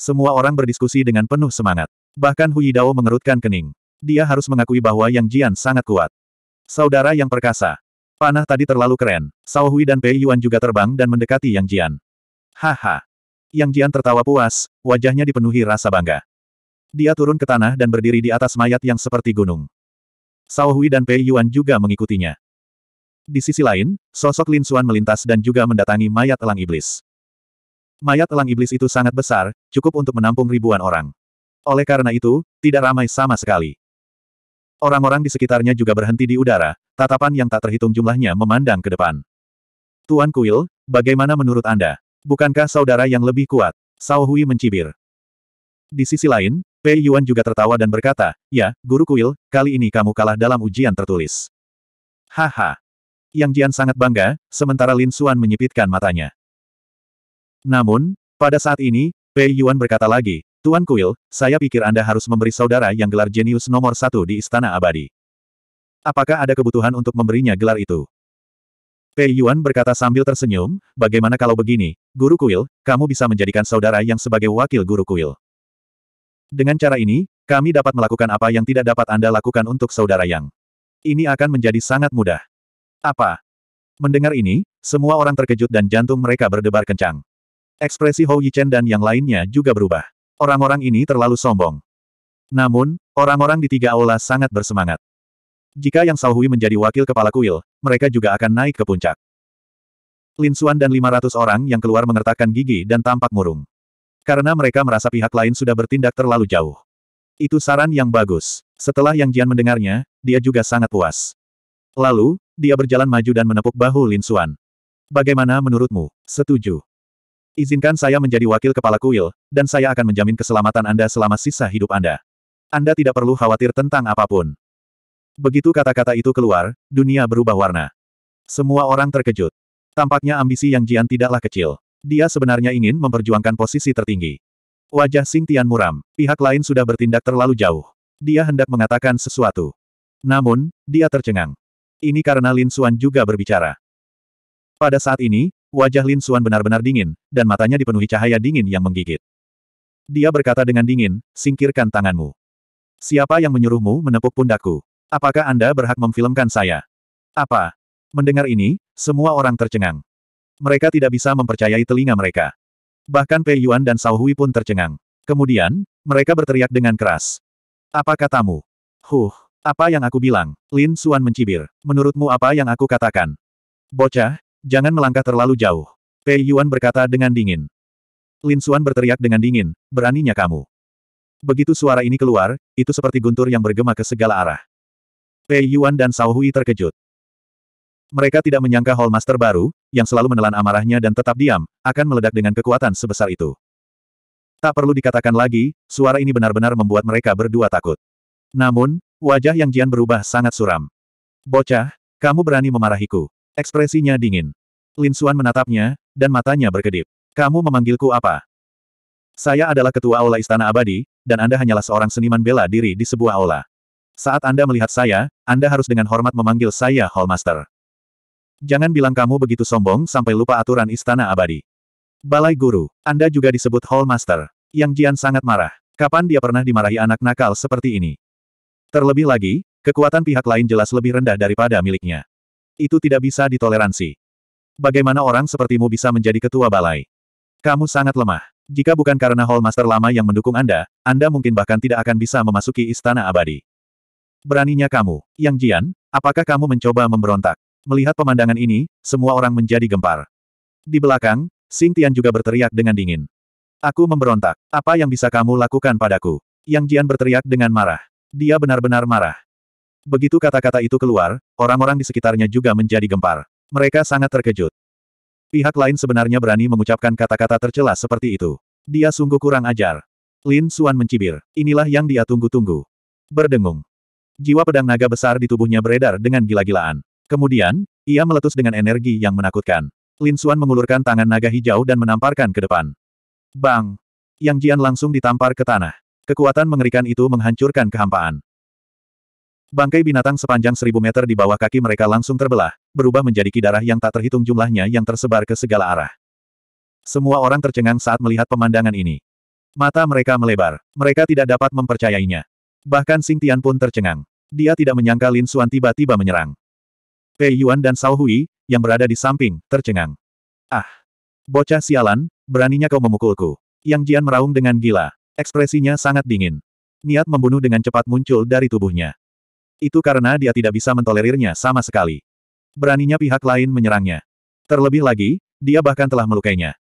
Semua orang berdiskusi dengan penuh semangat. Bahkan Hui Dao mengerutkan kening. Dia harus mengakui bahwa Yang Jian sangat kuat. Saudara yang perkasa. Panah tadi terlalu keren. Sao Hui dan Pei Yuan juga terbang dan mendekati Yang Jian. Haha. Yang Jian tertawa puas, wajahnya dipenuhi rasa bangga. Dia turun ke tanah dan berdiri di atas mayat yang seperti gunung. Sao Hui dan Pei Yuan juga mengikutinya. Di sisi lain, sosok Lin Xuan melintas dan juga mendatangi mayat elang iblis. Mayat elang iblis itu sangat besar, cukup untuk menampung ribuan orang. Oleh karena itu, tidak ramai sama sekali. Orang-orang di sekitarnya juga berhenti di udara, tatapan yang tak terhitung jumlahnya memandang ke depan. Tuan Kuil, bagaimana menurut Anda? Bukankah saudara yang lebih kuat? Sao Hui mencibir. Di sisi lain, Pei Yuan juga tertawa dan berkata, Ya, Guru Kuil, kali ini kamu kalah dalam ujian tertulis. Haha. Yang Jian sangat bangga, sementara Lin Xuan menyipitkan matanya. Namun, pada saat ini, Pei Yuan berkata lagi, Tuan Kuil, saya pikir Anda harus memberi saudara yang gelar jenius nomor satu di Istana Abadi. Apakah ada kebutuhan untuk memberinya gelar itu? Pei Yuan berkata sambil tersenyum, bagaimana kalau begini, Guru Kuil, kamu bisa menjadikan saudara yang sebagai wakil Guru Kuil. Dengan cara ini, kami dapat melakukan apa yang tidak dapat Anda lakukan untuk saudara yang. Ini akan menjadi sangat mudah. Apa? Mendengar ini, semua orang terkejut dan jantung mereka berdebar kencang. Ekspresi Hou Yichen dan yang lainnya juga berubah. Orang-orang ini terlalu sombong. Namun, orang-orang di tiga aula sangat bersemangat. Jika Yang Sauhui menjadi wakil kepala kuil, mereka juga akan naik ke puncak. Lin Xuan dan 500 orang yang keluar mengertakkan gigi dan tampak murung. Karena mereka merasa pihak lain sudah bertindak terlalu jauh. Itu saran yang bagus. Setelah Yang Jian mendengarnya, dia juga sangat puas. Lalu, dia berjalan maju dan menepuk bahu Lin Xuan. Bagaimana menurutmu? Setuju. Izinkan saya menjadi wakil kepala kuil, dan saya akan menjamin keselamatan Anda selama sisa hidup Anda. Anda tidak perlu khawatir tentang apapun. Begitu kata-kata itu keluar, dunia berubah warna. Semua orang terkejut. Tampaknya ambisi Yang Jian tidaklah kecil. Dia sebenarnya ingin memperjuangkan posisi tertinggi. Wajah Sing Tian muram, pihak lain sudah bertindak terlalu jauh. Dia hendak mengatakan sesuatu. Namun, dia tercengang. Ini karena Lin Xuan juga berbicara. Pada saat ini, Wajah Lin Suan benar-benar dingin, dan matanya dipenuhi cahaya dingin yang menggigit. Dia berkata dengan dingin, singkirkan tanganmu. Siapa yang menyuruhmu menepuk pundakku? Apakah Anda berhak memfilmkan saya? Apa? Mendengar ini, semua orang tercengang. Mereka tidak bisa mempercayai telinga mereka. Bahkan Pei Yuan dan Sao Hui pun tercengang. Kemudian, mereka berteriak dengan keras. Apa katamu? Huh, apa yang aku bilang? Lin Suan mencibir. Menurutmu apa yang aku katakan? Bocah, Jangan melangkah terlalu jauh. Pei Yuan berkata dengan dingin. Lin Xuan berteriak dengan dingin, beraninya kamu. Begitu suara ini keluar, itu seperti guntur yang bergema ke segala arah. Pei Yuan dan Sao Hui terkejut. Mereka tidak menyangka Master baru, yang selalu menelan amarahnya dan tetap diam, akan meledak dengan kekuatan sebesar itu. Tak perlu dikatakan lagi, suara ini benar-benar membuat mereka berdua takut. Namun, wajah Yang Jian berubah sangat suram. Bocah, kamu berani memarahiku. Ekspresinya dingin. Lin Xuan menatapnya, dan matanya berkedip. Kamu memanggilku apa? Saya adalah ketua aula Istana Abadi, dan Anda hanyalah seorang seniman bela diri di sebuah aula. Saat Anda melihat saya, Anda harus dengan hormat memanggil saya Hallmaster. Jangan bilang kamu begitu sombong sampai lupa aturan Istana Abadi. Balai Guru, Anda juga disebut Hallmaster. Yang Jian sangat marah. Kapan dia pernah dimarahi anak nakal seperti ini? Terlebih lagi, kekuatan pihak lain jelas lebih rendah daripada miliknya. Itu tidak bisa ditoleransi. Bagaimana orang sepertimu bisa menjadi ketua balai? Kamu sangat lemah. Jika bukan karena Hall Master lama yang mendukung Anda, Anda mungkin bahkan tidak akan bisa memasuki istana abadi. Beraninya kamu, Yang Jian, apakah kamu mencoba memberontak? Melihat pemandangan ini, semua orang menjadi gempar. Di belakang, Sing Tian juga berteriak dengan dingin. Aku memberontak. Apa yang bisa kamu lakukan padaku? Yang Jian berteriak dengan marah. Dia benar-benar marah. Begitu kata-kata itu keluar, orang-orang di sekitarnya juga menjadi gempar. Mereka sangat terkejut. Pihak lain sebenarnya berani mengucapkan kata-kata tercela seperti itu. Dia sungguh kurang ajar. Lin Suan mencibir. Inilah yang dia tunggu-tunggu. Berdengung. Jiwa pedang naga besar di tubuhnya beredar dengan gila-gilaan. Kemudian, ia meletus dengan energi yang menakutkan. Lin Suan mengulurkan tangan naga hijau dan menamparkan ke depan. Bang! Yang Jian langsung ditampar ke tanah. Kekuatan mengerikan itu menghancurkan kehampaan. Bangkai binatang sepanjang seribu meter di bawah kaki mereka langsung terbelah, berubah menjadi kidarah yang tak terhitung jumlahnya yang tersebar ke segala arah. Semua orang tercengang saat melihat pemandangan ini. Mata mereka melebar. Mereka tidak dapat mempercayainya. Bahkan Sing Tian pun tercengang. Dia tidak menyangka Lin Xuan tiba-tiba menyerang. Pei Yuan dan Sao Hui, yang berada di samping, tercengang. Ah! Bocah sialan, beraninya kau memukulku. Yang Jian meraung dengan gila. Ekspresinya sangat dingin. Niat membunuh dengan cepat muncul dari tubuhnya. Itu karena dia tidak bisa mentolerirnya sama sekali. Beraninya pihak lain menyerangnya. Terlebih lagi, dia bahkan telah melukainya.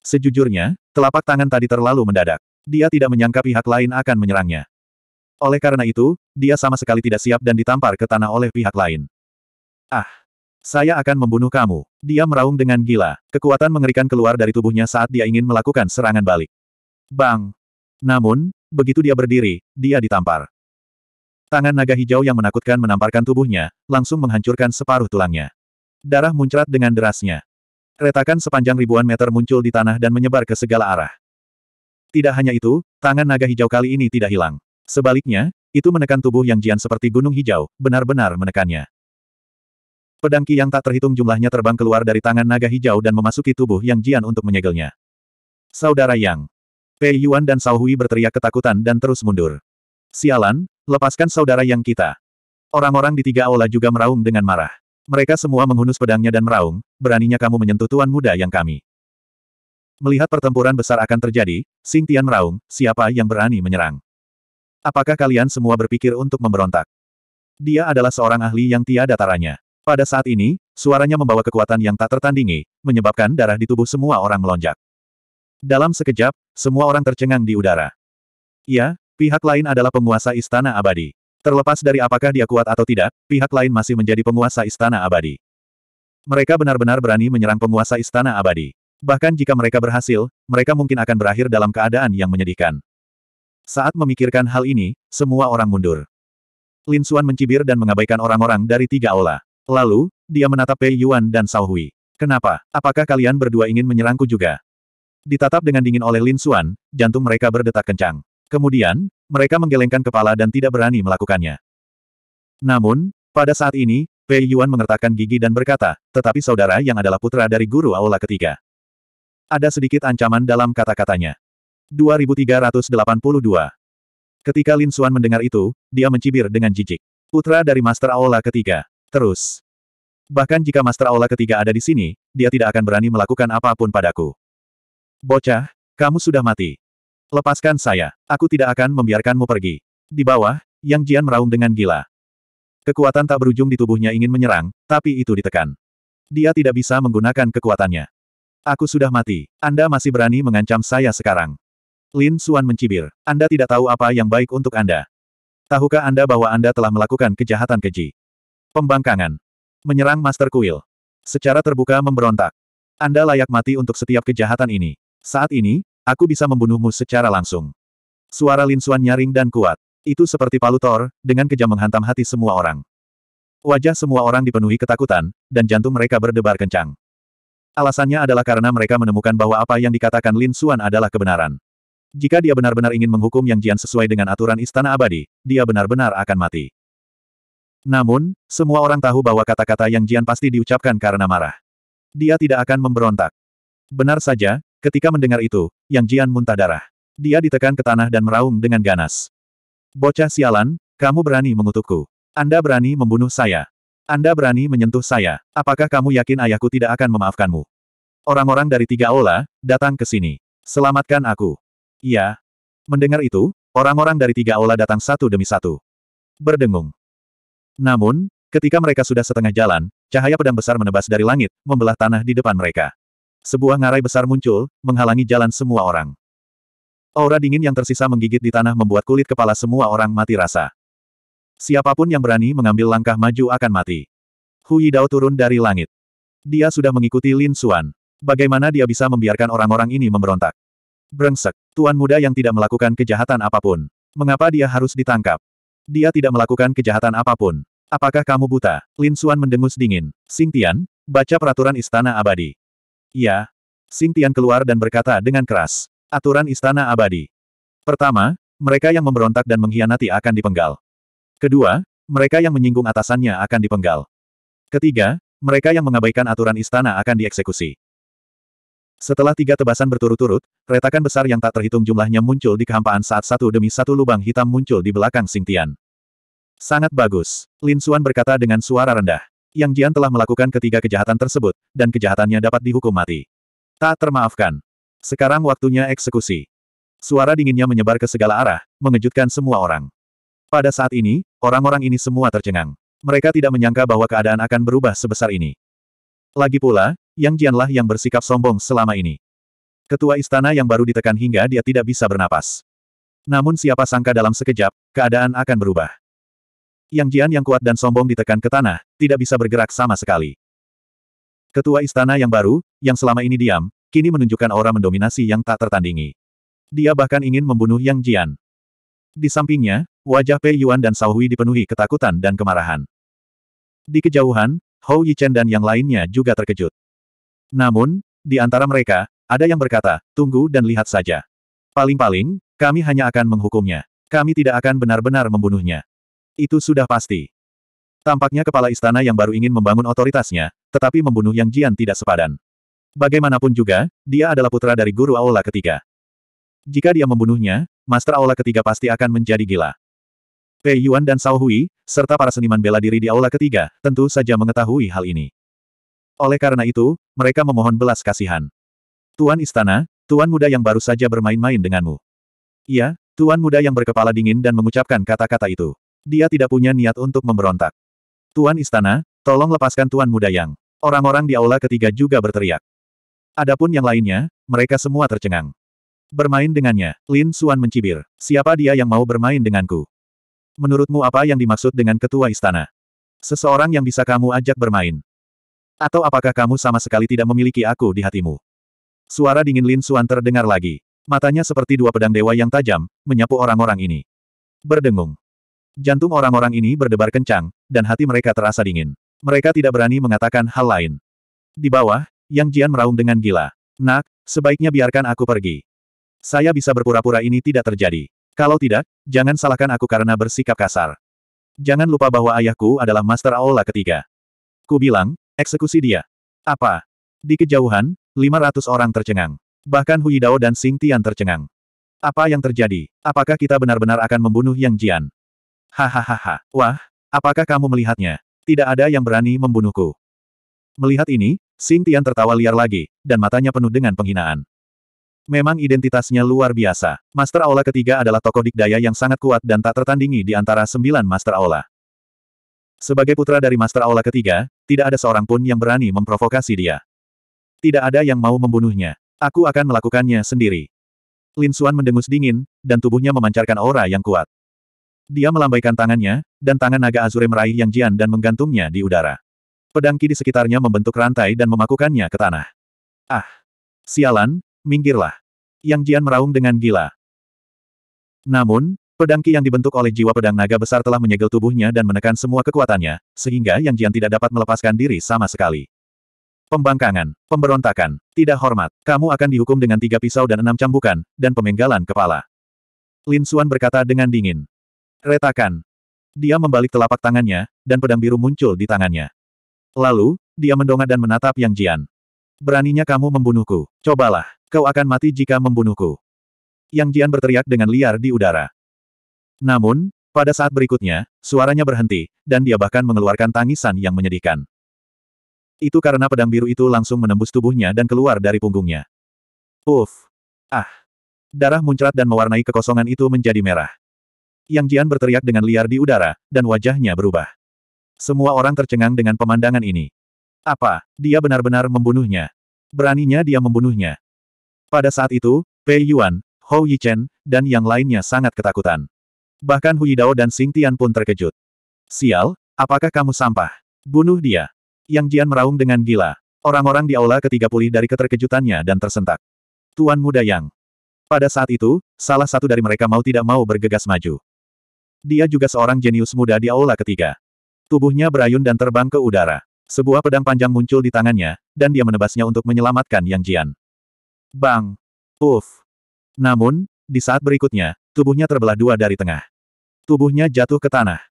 Sejujurnya, telapak tangan tadi terlalu mendadak. Dia tidak menyangka pihak lain akan menyerangnya. Oleh karena itu, dia sama sekali tidak siap dan ditampar ke tanah oleh pihak lain. Ah! Saya akan membunuh kamu. Dia meraung dengan gila. Kekuatan mengerikan keluar dari tubuhnya saat dia ingin melakukan serangan balik. Bang! Namun, begitu dia berdiri, dia ditampar. Tangan naga hijau yang menakutkan menamparkan tubuhnya, langsung menghancurkan separuh tulangnya. Darah muncrat dengan derasnya. Retakan sepanjang ribuan meter muncul di tanah dan menyebar ke segala arah. Tidak hanya itu, tangan naga hijau kali ini tidak hilang. Sebaliknya, itu menekan tubuh yang Jian seperti gunung hijau, benar-benar menekannya. Pedang yang tak terhitung jumlahnya terbang keluar dari tangan naga hijau dan memasuki tubuh Yang Jian untuk menyegelnya. Saudara Yang. Pei Yuan dan Sao Hui berteriak ketakutan dan terus mundur. Sialan, Lepaskan saudara yang kita. Orang-orang di tiga aula juga meraung dengan marah. Mereka semua menghunus pedangnya dan meraung, beraninya kamu menyentuh tuan muda yang kami. Melihat pertempuran besar akan terjadi, Sing Tian meraung, siapa yang berani menyerang? Apakah kalian semua berpikir untuk memberontak? Dia adalah seorang ahli yang tiada taranya. Pada saat ini, suaranya membawa kekuatan yang tak tertandingi, menyebabkan darah di tubuh semua orang melonjak. Dalam sekejap, semua orang tercengang di udara. Ya, Pihak lain adalah penguasa istana abadi. Terlepas dari apakah dia kuat atau tidak, pihak lain masih menjadi penguasa istana abadi. Mereka benar-benar berani menyerang penguasa istana abadi. Bahkan jika mereka berhasil, mereka mungkin akan berakhir dalam keadaan yang menyedihkan. Saat memikirkan hal ini, semua orang mundur. Lin Xuan mencibir dan mengabaikan orang-orang dari tiga aula. Lalu, dia menatap Pei Yuan dan sao Hui. Kenapa? Apakah kalian berdua ingin menyerangku juga? Ditatap dengan dingin oleh Lin Xuan, jantung mereka berdetak kencang. Kemudian, mereka menggelengkan kepala dan tidak berani melakukannya. Namun, pada saat ini, Pei Yuan mengertakkan gigi dan berkata, tetapi saudara yang adalah putra dari guru aula ketiga. Ada sedikit ancaman dalam kata-katanya. 2382 Ketika Lin Xuan mendengar itu, dia mencibir dengan jijik. Putra dari Master Aula ketiga. Terus. Bahkan jika Master Aula ketiga ada di sini, dia tidak akan berani melakukan apapun padaku. Bocah, kamu sudah mati. Lepaskan saya. Aku tidak akan membiarkanmu pergi. Di bawah, Yang Jian meraung dengan gila. Kekuatan tak berujung di tubuhnya ingin menyerang, tapi itu ditekan. Dia tidak bisa menggunakan kekuatannya. Aku sudah mati. Anda masih berani mengancam saya sekarang. Lin Suan mencibir. Anda tidak tahu apa yang baik untuk Anda. Tahukah Anda bahwa Anda telah melakukan kejahatan keji? Pembangkangan. Menyerang Master Kuil. Secara terbuka memberontak. Anda layak mati untuk setiap kejahatan ini. Saat ini, Aku bisa membunuhmu secara langsung. Suara Lin Suan nyaring dan kuat. Itu seperti palu Thor, dengan kejam menghantam hati semua orang. Wajah semua orang dipenuhi ketakutan, dan jantung mereka berdebar kencang. Alasannya adalah karena mereka menemukan bahwa apa yang dikatakan Lin Suan adalah kebenaran. Jika dia benar-benar ingin menghukum Yang Jian sesuai dengan aturan Istana Abadi, dia benar-benar akan mati. Namun, semua orang tahu bahwa kata-kata Yang Jian pasti diucapkan karena marah. Dia tidak akan memberontak. Benar saja, Ketika mendengar itu, Yang Jian muntah darah. Dia ditekan ke tanah dan meraung dengan ganas. Bocah sialan, kamu berani mengutukku. Anda berani membunuh saya. Anda berani menyentuh saya. Apakah kamu yakin ayahku tidak akan memaafkanmu? Orang-orang dari tiga aula, datang ke sini. Selamatkan aku. Iya. Mendengar itu, orang-orang dari tiga aula datang satu demi satu. Berdengung. Namun, ketika mereka sudah setengah jalan, cahaya pedang besar menebas dari langit, membelah tanah di depan mereka. Sebuah ngarai besar muncul, menghalangi jalan semua orang. Aura dingin yang tersisa menggigit di tanah membuat kulit kepala semua orang mati rasa. Siapapun yang berani mengambil langkah maju akan mati. Hu Yidao turun dari langit. Dia sudah mengikuti Lin Xuan. Bagaimana dia bisa membiarkan orang-orang ini memberontak? Brengsek, tuan muda yang tidak melakukan kejahatan apapun. Mengapa dia harus ditangkap? Dia tidak melakukan kejahatan apapun. Apakah kamu buta? Lin Xuan mendengus dingin. Sing Tian, baca peraturan istana abadi. Iya. Sing Tian keluar dan berkata dengan keras. Aturan Istana Abadi. Pertama, mereka yang memberontak dan mengkhianati akan dipenggal. Kedua, mereka yang menyinggung atasannya akan dipenggal. Ketiga, mereka yang mengabaikan aturan istana akan dieksekusi. Setelah tiga tebasan berturut-turut, retakan besar yang tak terhitung jumlahnya muncul di kehampaan saat satu demi satu lubang hitam muncul di belakang Tian. Sangat bagus, Lin Xuan berkata dengan suara rendah. Yang Jian telah melakukan ketiga kejahatan tersebut, dan kejahatannya dapat dihukum mati. Tak termaafkan. Sekarang waktunya eksekusi. Suara dinginnya menyebar ke segala arah, mengejutkan semua orang. Pada saat ini, orang-orang ini semua tercengang. Mereka tidak menyangka bahwa keadaan akan berubah sebesar ini. Lagi pula, Yang Jianlah yang bersikap sombong selama ini. Ketua istana yang baru ditekan hingga dia tidak bisa bernapas. Namun siapa sangka dalam sekejap, keadaan akan berubah. Yang Jian yang kuat dan sombong ditekan ke tanah, tidak bisa bergerak sama sekali. Ketua istana yang baru, yang selama ini diam, kini menunjukkan aura mendominasi yang tak tertandingi. Dia bahkan ingin membunuh Yang Jian. Di sampingnya, wajah Pei Yuan dan Sao Hui dipenuhi ketakutan dan kemarahan. Di kejauhan, Hou Yichen dan yang lainnya juga terkejut. Namun, di antara mereka, ada yang berkata, tunggu dan lihat saja. Paling-paling, kami hanya akan menghukumnya. Kami tidak akan benar-benar membunuhnya. Itu sudah pasti. Tampaknya kepala istana yang baru ingin membangun otoritasnya, tetapi membunuh Yang Jian tidak sepadan. Bagaimanapun juga, dia adalah putra dari guru Aula ketiga. Jika dia membunuhnya, Master Aula ketiga pasti akan menjadi gila. Pei Yuan dan Sao Hui, serta para seniman bela diri di Aula ketiga, tentu saja mengetahui hal ini. Oleh karena itu, mereka memohon belas kasihan. Tuan Istana, Tuan Muda yang baru saja bermain-main denganmu. Iya, Tuan Muda yang berkepala dingin dan mengucapkan kata-kata itu. Dia tidak punya niat untuk memberontak. Tuan Istana, tolong lepaskan Tuan Muda Yang. Orang-orang di aula ketiga juga berteriak. Adapun yang lainnya, mereka semua tercengang. Bermain dengannya, Lin Suan mencibir. Siapa dia yang mau bermain denganku? Menurutmu apa yang dimaksud dengan ketua istana? Seseorang yang bisa kamu ajak bermain. Atau apakah kamu sama sekali tidak memiliki aku di hatimu? Suara dingin Lin Suan terdengar lagi. Matanya seperti dua pedang dewa yang tajam, menyapu orang-orang ini. Berdengung. Jantung orang-orang ini berdebar kencang, dan hati mereka terasa dingin. Mereka tidak berani mengatakan hal lain. Di bawah, Yang Jian meraung dengan gila. Nak, sebaiknya biarkan aku pergi. Saya bisa berpura-pura ini tidak terjadi. Kalau tidak, jangan salahkan aku karena bersikap kasar. Jangan lupa bahwa ayahku adalah Master Aula ketiga. Ku bilang, eksekusi dia. Apa? Di kejauhan, 500 orang tercengang. Bahkan Huidao dan Sing Tian tercengang. Apa yang terjadi? Apakah kita benar-benar akan membunuh Yang Jian? Hahaha, wah, apakah kamu melihatnya? Tidak ada yang berani membunuhku. Melihat ini, Sing Tian tertawa liar lagi, dan matanya penuh dengan penghinaan. Memang identitasnya luar biasa. Master Aula ketiga adalah tokoh dikdaya yang sangat kuat dan tak tertandingi di antara sembilan Master Aula. Sebagai putra dari Master Aula ketiga, tidak ada seorang pun yang berani memprovokasi dia. Tidak ada yang mau membunuhnya. Aku akan melakukannya sendiri. Lin Xuan mendengus dingin, dan tubuhnya memancarkan aura yang kuat. Dia melambaikan tangannya, dan tangan naga Azure meraih Yang Jian dan menggantungnya di udara. Pedang ki di sekitarnya membentuk rantai dan memakukannya ke tanah. Ah! Sialan, minggirlah! Yang Jian meraung dengan gila. Namun, pedang ki yang dibentuk oleh jiwa pedang naga besar telah menyegel tubuhnya dan menekan semua kekuatannya, sehingga Yang Jian tidak dapat melepaskan diri sama sekali. Pembangkangan, pemberontakan, tidak hormat, kamu akan dihukum dengan tiga pisau dan enam cambukan, dan pemenggalan kepala. Lin Xuan berkata dengan dingin. Retakan. Dia membalik telapak tangannya, dan pedang biru muncul di tangannya. Lalu, dia mendongak dan menatap Yang Jian. Beraninya kamu membunuhku. Cobalah. Kau akan mati jika membunuhku. Yang Jian berteriak dengan liar di udara. Namun, pada saat berikutnya, suaranya berhenti, dan dia bahkan mengeluarkan tangisan yang menyedihkan. Itu karena pedang biru itu langsung menembus tubuhnya dan keluar dari punggungnya. Uff! Ah! Darah muncrat dan mewarnai kekosongan itu menjadi merah. Yang Jian berteriak dengan liar di udara, dan wajahnya berubah. Semua orang tercengang dengan pemandangan ini. Apa, dia benar-benar membunuhnya? Beraninya dia membunuhnya. Pada saat itu, Pei Yuan, Hou Yichen, dan yang lainnya sangat ketakutan. Bahkan Hui Dao dan Xing Tian pun terkejut. Sial, apakah kamu sampah? Bunuh dia. Yang Jian meraung dengan gila. Orang-orang di aula ketiga pulih dari keterkejutannya dan tersentak. Tuan muda Yang. Pada saat itu, salah satu dari mereka mau tidak mau bergegas maju. Dia juga seorang jenius muda di aula ketiga. Tubuhnya berayun dan terbang ke udara. Sebuah pedang panjang muncul di tangannya, dan dia menebasnya untuk menyelamatkan Yang Jian. Bang! Uff! Namun, di saat berikutnya, tubuhnya terbelah dua dari tengah. Tubuhnya jatuh ke tanah.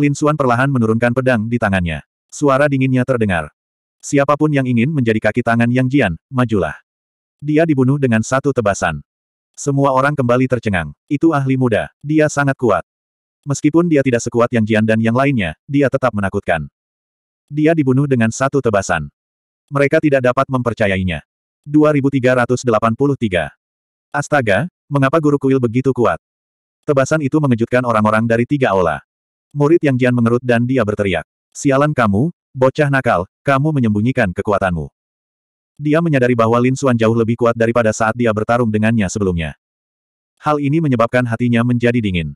Lin Xuan perlahan menurunkan pedang di tangannya. Suara dinginnya terdengar. Siapapun yang ingin menjadi kaki tangan Yang Jian, majulah. Dia dibunuh dengan satu tebasan. Semua orang kembali tercengang. Itu ahli muda. Dia sangat kuat. Meskipun dia tidak sekuat yang Jian dan yang lainnya, dia tetap menakutkan. Dia dibunuh dengan satu tebasan. Mereka tidak dapat mempercayainya. 2383. Astaga, mengapa guru kuil begitu kuat? Tebasan itu mengejutkan orang-orang dari tiga aula. Murid yang Jian mengerut dan dia berteriak. Sialan kamu, bocah nakal, kamu menyembunyikan kekuatanmu. Dia menyadari bahwa Lin Xuan jauh lebih kuat daripada saat dia bertarung dengannya sebelumnya. Hal ini menyebabkan hatinya menjadi dingin.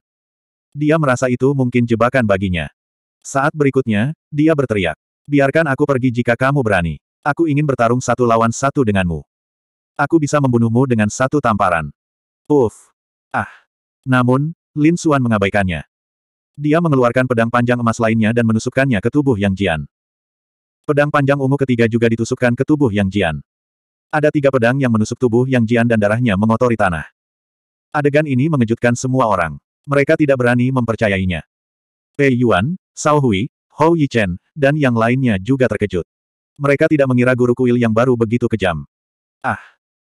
Dia merasa itu mungkin jebakan baginya. Saat berikutnya, dia berteriak. Biarkan aku pergi jika kamu berani. Aku ingin bertarung satu lawan satu denganmu. Aku bisa membunuhmu dengan satu tamparan. Uff. Ah. Namun, Lin Suan mengabaikannya. Dia mengeluarkan pedang panjang emas lainnya dan menusukkannya ke tubuh Yang Jian. Pedang panjang ungu ketiga juga ditusukkan ke tubuh Yang Jian. Ada tiga pedang yang menusuk tubuh Yang Jian dan darahnya mengotori tanah. Adegan ini mengejutkan semua orang. Mereka tidak berani mempercayainya. Pei Yuan, Sao Hui, Hou Yichen, dan yang lainnya juga terkejut. Mereka tidak mengira guru kuil yang baru begitu kejam. Ah!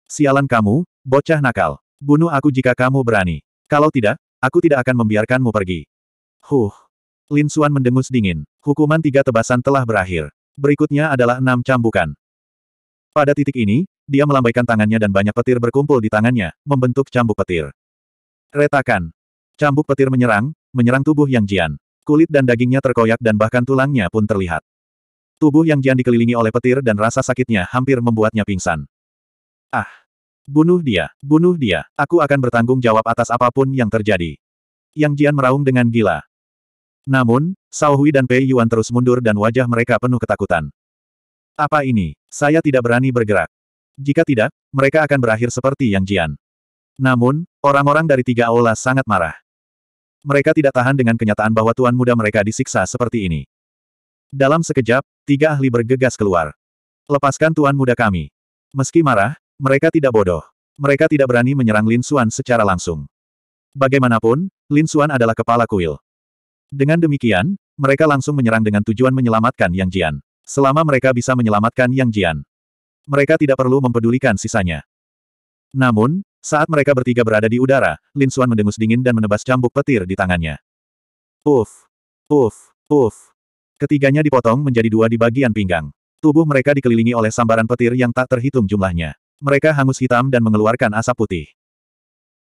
Sialan kamu, bocah nakal. Bunuh aku jika kamu berani. Kalau tidak, aku tidak akan membiarkanmu pergi. Huh! Lin Xuan mendengus dingin. Hukuman tiga tebasan telah berakhir. Berikutnya adalah enam cambukan. Pada titik ini, dia melambaikan tangannya dan banyak petir berkumpul di tangannya, membentuk cambuk petir. Retakan. Cambuk petir menyerang, menyerang tubuh Yang Jian. Kulit dan dagingnya terkoyak dan bahkan tulangnya pun terlihat. Tubuh Yang Jian dikelilingi oleh petir dan rasa sakitnya hampir membuatnya pingsan. Ah! Bunuh dia, bunuh dia, aku akan bertanggung jawab atas apapun yang terjadi. Yang Jian meraung dengan gila. Namun, Sao Hui dan Pei Yuan terus mundur dan wajah mereka penuh ketakutan. Apa ini? Saya tidak berani bergerak. Jika tidak, mereka akan berakhir seperti Yang Jian. Namun, orang-orang dari tiga aula sangat marah mereka tidak tahan dengan kenyataan bahwa tuan muda mereka disiksa seperti ini. Dalam sekejap, tiga ahli bergegas keluar. Lepaskan tuan muda kami. Meski marah, mereka tidak bodoh. Mereka tidak berani menyerang Lin Xuan secara langsung. Bagaimanapun, Lin Xuan adalah kepala kuil. Dengan demikian, mereka langsung menyerang dengan tujuan menyelamatkan Yang Jian. Selama mereka bisa menyelamatkan Yang Jian, mereka tidak perlu mempedulikan sisanya. Namun, saat mereka bertiga berada di udara, Lin Xuan mendengus dingin dan menebas cambuk petir di tangannya. Uf! Uf! Uf! Ketiganya dipotong menjadi dua di bagian pinggang. Tubuh mereka dikelilingi oleh sambaran petir yang tak terhitung jumlahnya. Mereka hangus hitam dan mengeluarkan asap putih.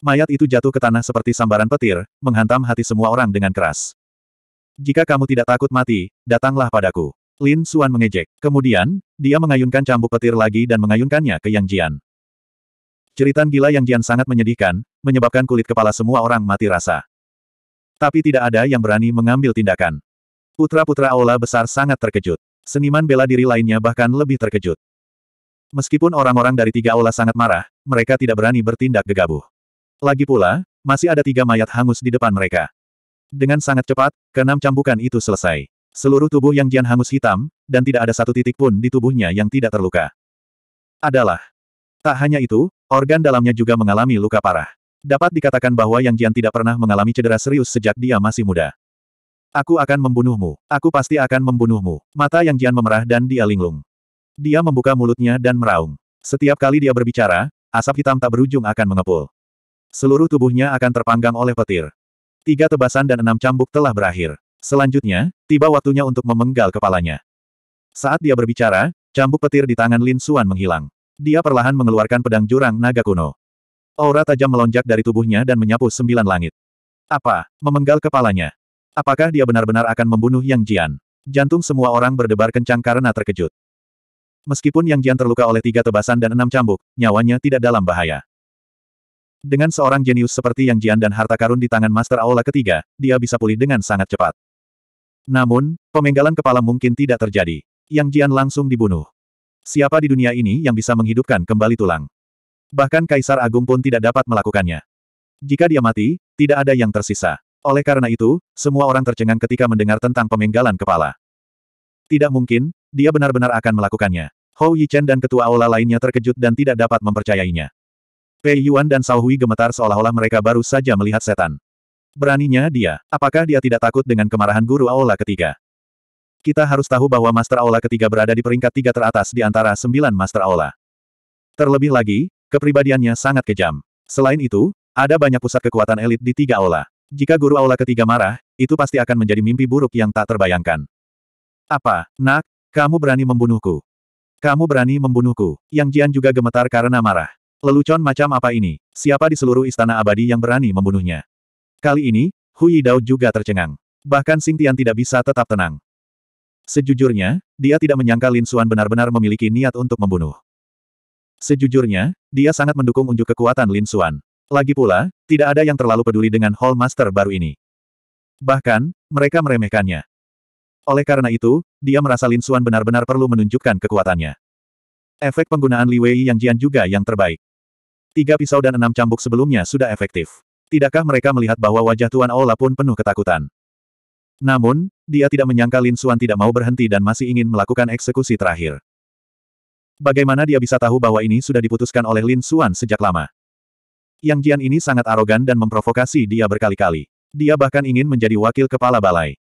Mayat itu jatuh ke tanah seperti sambaran petir, menghantam hati semua orang dengan keras. Jika kamu tidak takut mati, datanglah padaku. Lin Xuan mengejek. Kemudian, dia mengayunkan cambuk petir lagi dan mengayunkannya ke Yang Jian. Ceritan gila yang Jian sangat menyedihkan, menyebabkan kulit kepala semua orang mati rasa. Tapi tidak ada yang berani mengambil tindakan. Putra-putra aula besar sangat terkejut. Seniman bela diri lainnya bahkan lebih terkejut. Meskipun orang-orang dari tiga aula sangat marah, mereka tidak berani bertindak gegabah. Lagi pula, masih ada tiga mayat hangus di depan mereka. Dengan sangat cepat, keenam cambukan itu selesai. Seluruh tubuh yang Jian hangus hitam, dan tidak ada satu titik pun di tubuhnya yang tidak terluka. Adalah. Tak hanya itu, Organ dalamnya juga mengalami luka parah. Dapat dikatakan bahwa Yang Jian tidak pernah mengalami cedera serius sejak dia masih muda. Aku akan membunuhmu. Aku pasti akan membunuhmu. Mata Yang Jian memerah dan dia linglung. Dia membuka mulutnya dan meraung. Setiap kali dia berbicara, asap hitam tak berujung akan mengepul. Seluruh tubuhnya akan terpanggang oleh petir. Tiga tebasan dan enam cambuk telah berakhir. Selanjutnya, tiba waktunya untuk memenggal kepalanya. Saat dia berbicara, cambuk petir di tangan Lin Suan menghilang. Dia perlahan mengeluarkan pedang jurang naga kuno. Aura tajam melonjak dari tubuhnya dan menyapu sembilan langit. Apa? Memenggal kepalanya. Apakah dia benar-benar akan membunuh Yang Jian? Jantung semua orang berdebar kencang karena terkejut. Meskipun Yang Jian terluka oleh tiga tebasan dan enam cambuk, nyawanya tidak dalam bahaya. Dengan seorang jenius seperti Yang Jian dan harta karun di tangan Master Aula ketiga, dia bisa pulih dengan sangat cepat. Namun, pemenggalan kepala mungkin tidak terjadi. Yang Jian langsung dibunuh. Siapa di dunia ini yang bisa menghidupkan kembali tulang? Bahkan Kaisar Agung pun tidak dapat melakukannya. Jika dia mati, tidak ada yang tersisa. Oleh karena itu, semua orang tercengang ketika mendengar tentang pemenggalan kepala. Tidak mungkin, dia benar-benar akan melakukannya. Hou Yichen dan ketua aula lainnya terkejut dan tidak dapat mempercayainya. Pei Yuan dan Sao Hui gemetar seolah-olah mereka baru saja melihat setan. Beraninya dia, apakah dia tidak takut dengan kemarahan guru aula ketiga? Kita harus tahu bahwa Master Aula ketiga berada di peringkat tiga teratas di antara sembilan Master Aula. Terlebih lagi, kepribadiannya sangat kejam. Selain itu, ada banyak pusat kekuatan elit di tiga aula. Jika guru aula ketiga marah, itu pasti akan menjadi mimpi buruk yang tak terbayangkan. Apa, nak, kamu berani membunuhku? Kamu berani membunuhku. Yang Jian juga gemetar karena marah. Lelucon macam apa ini? Siapa di seluruh istana abadi yang berani membunuhnya? Kali ini, Hui Dao juga tercengang. Bahkan Sing Tian tidak bisa tetap tenang. Sejujurnya, dia tidak menyangka Lin Xuan benar-benar memiliki niat untuk membunuh. Sejujurnya, dia sangat mendukung unjuk kekuatan Lin Xuan. Lagi pula, tidak ada yang terlalu peduli dengan Hall Master baru ini. Bahkan, mereka meremehkannya. Oleh karena itu, dia merasa Lin Xuan benar-benar perlu menunjukkan kekuatannya. Efek penggunaan Li Wei Yang Jian juga yang terbaik. Tiga pisau dan enam cambuk sebelumnya sudah efektif. Tidakkah mereka melihat bahwa wajah Tuan Aula pun penuh ketakutan? Namun, dia tidak menyangka Lin Xuan tidak mau berhenti dan masih ingin melakukan eksekusi terakhir. Bagaimana dia bisa tahu bahwa ini sudah diputuskan oleh Lin Xuan sejak lama? Yang Jian ini sangat arogan dan memprovokasi dia berkali-kali. Dia bahkan ingin menjadi wakil kepala balai.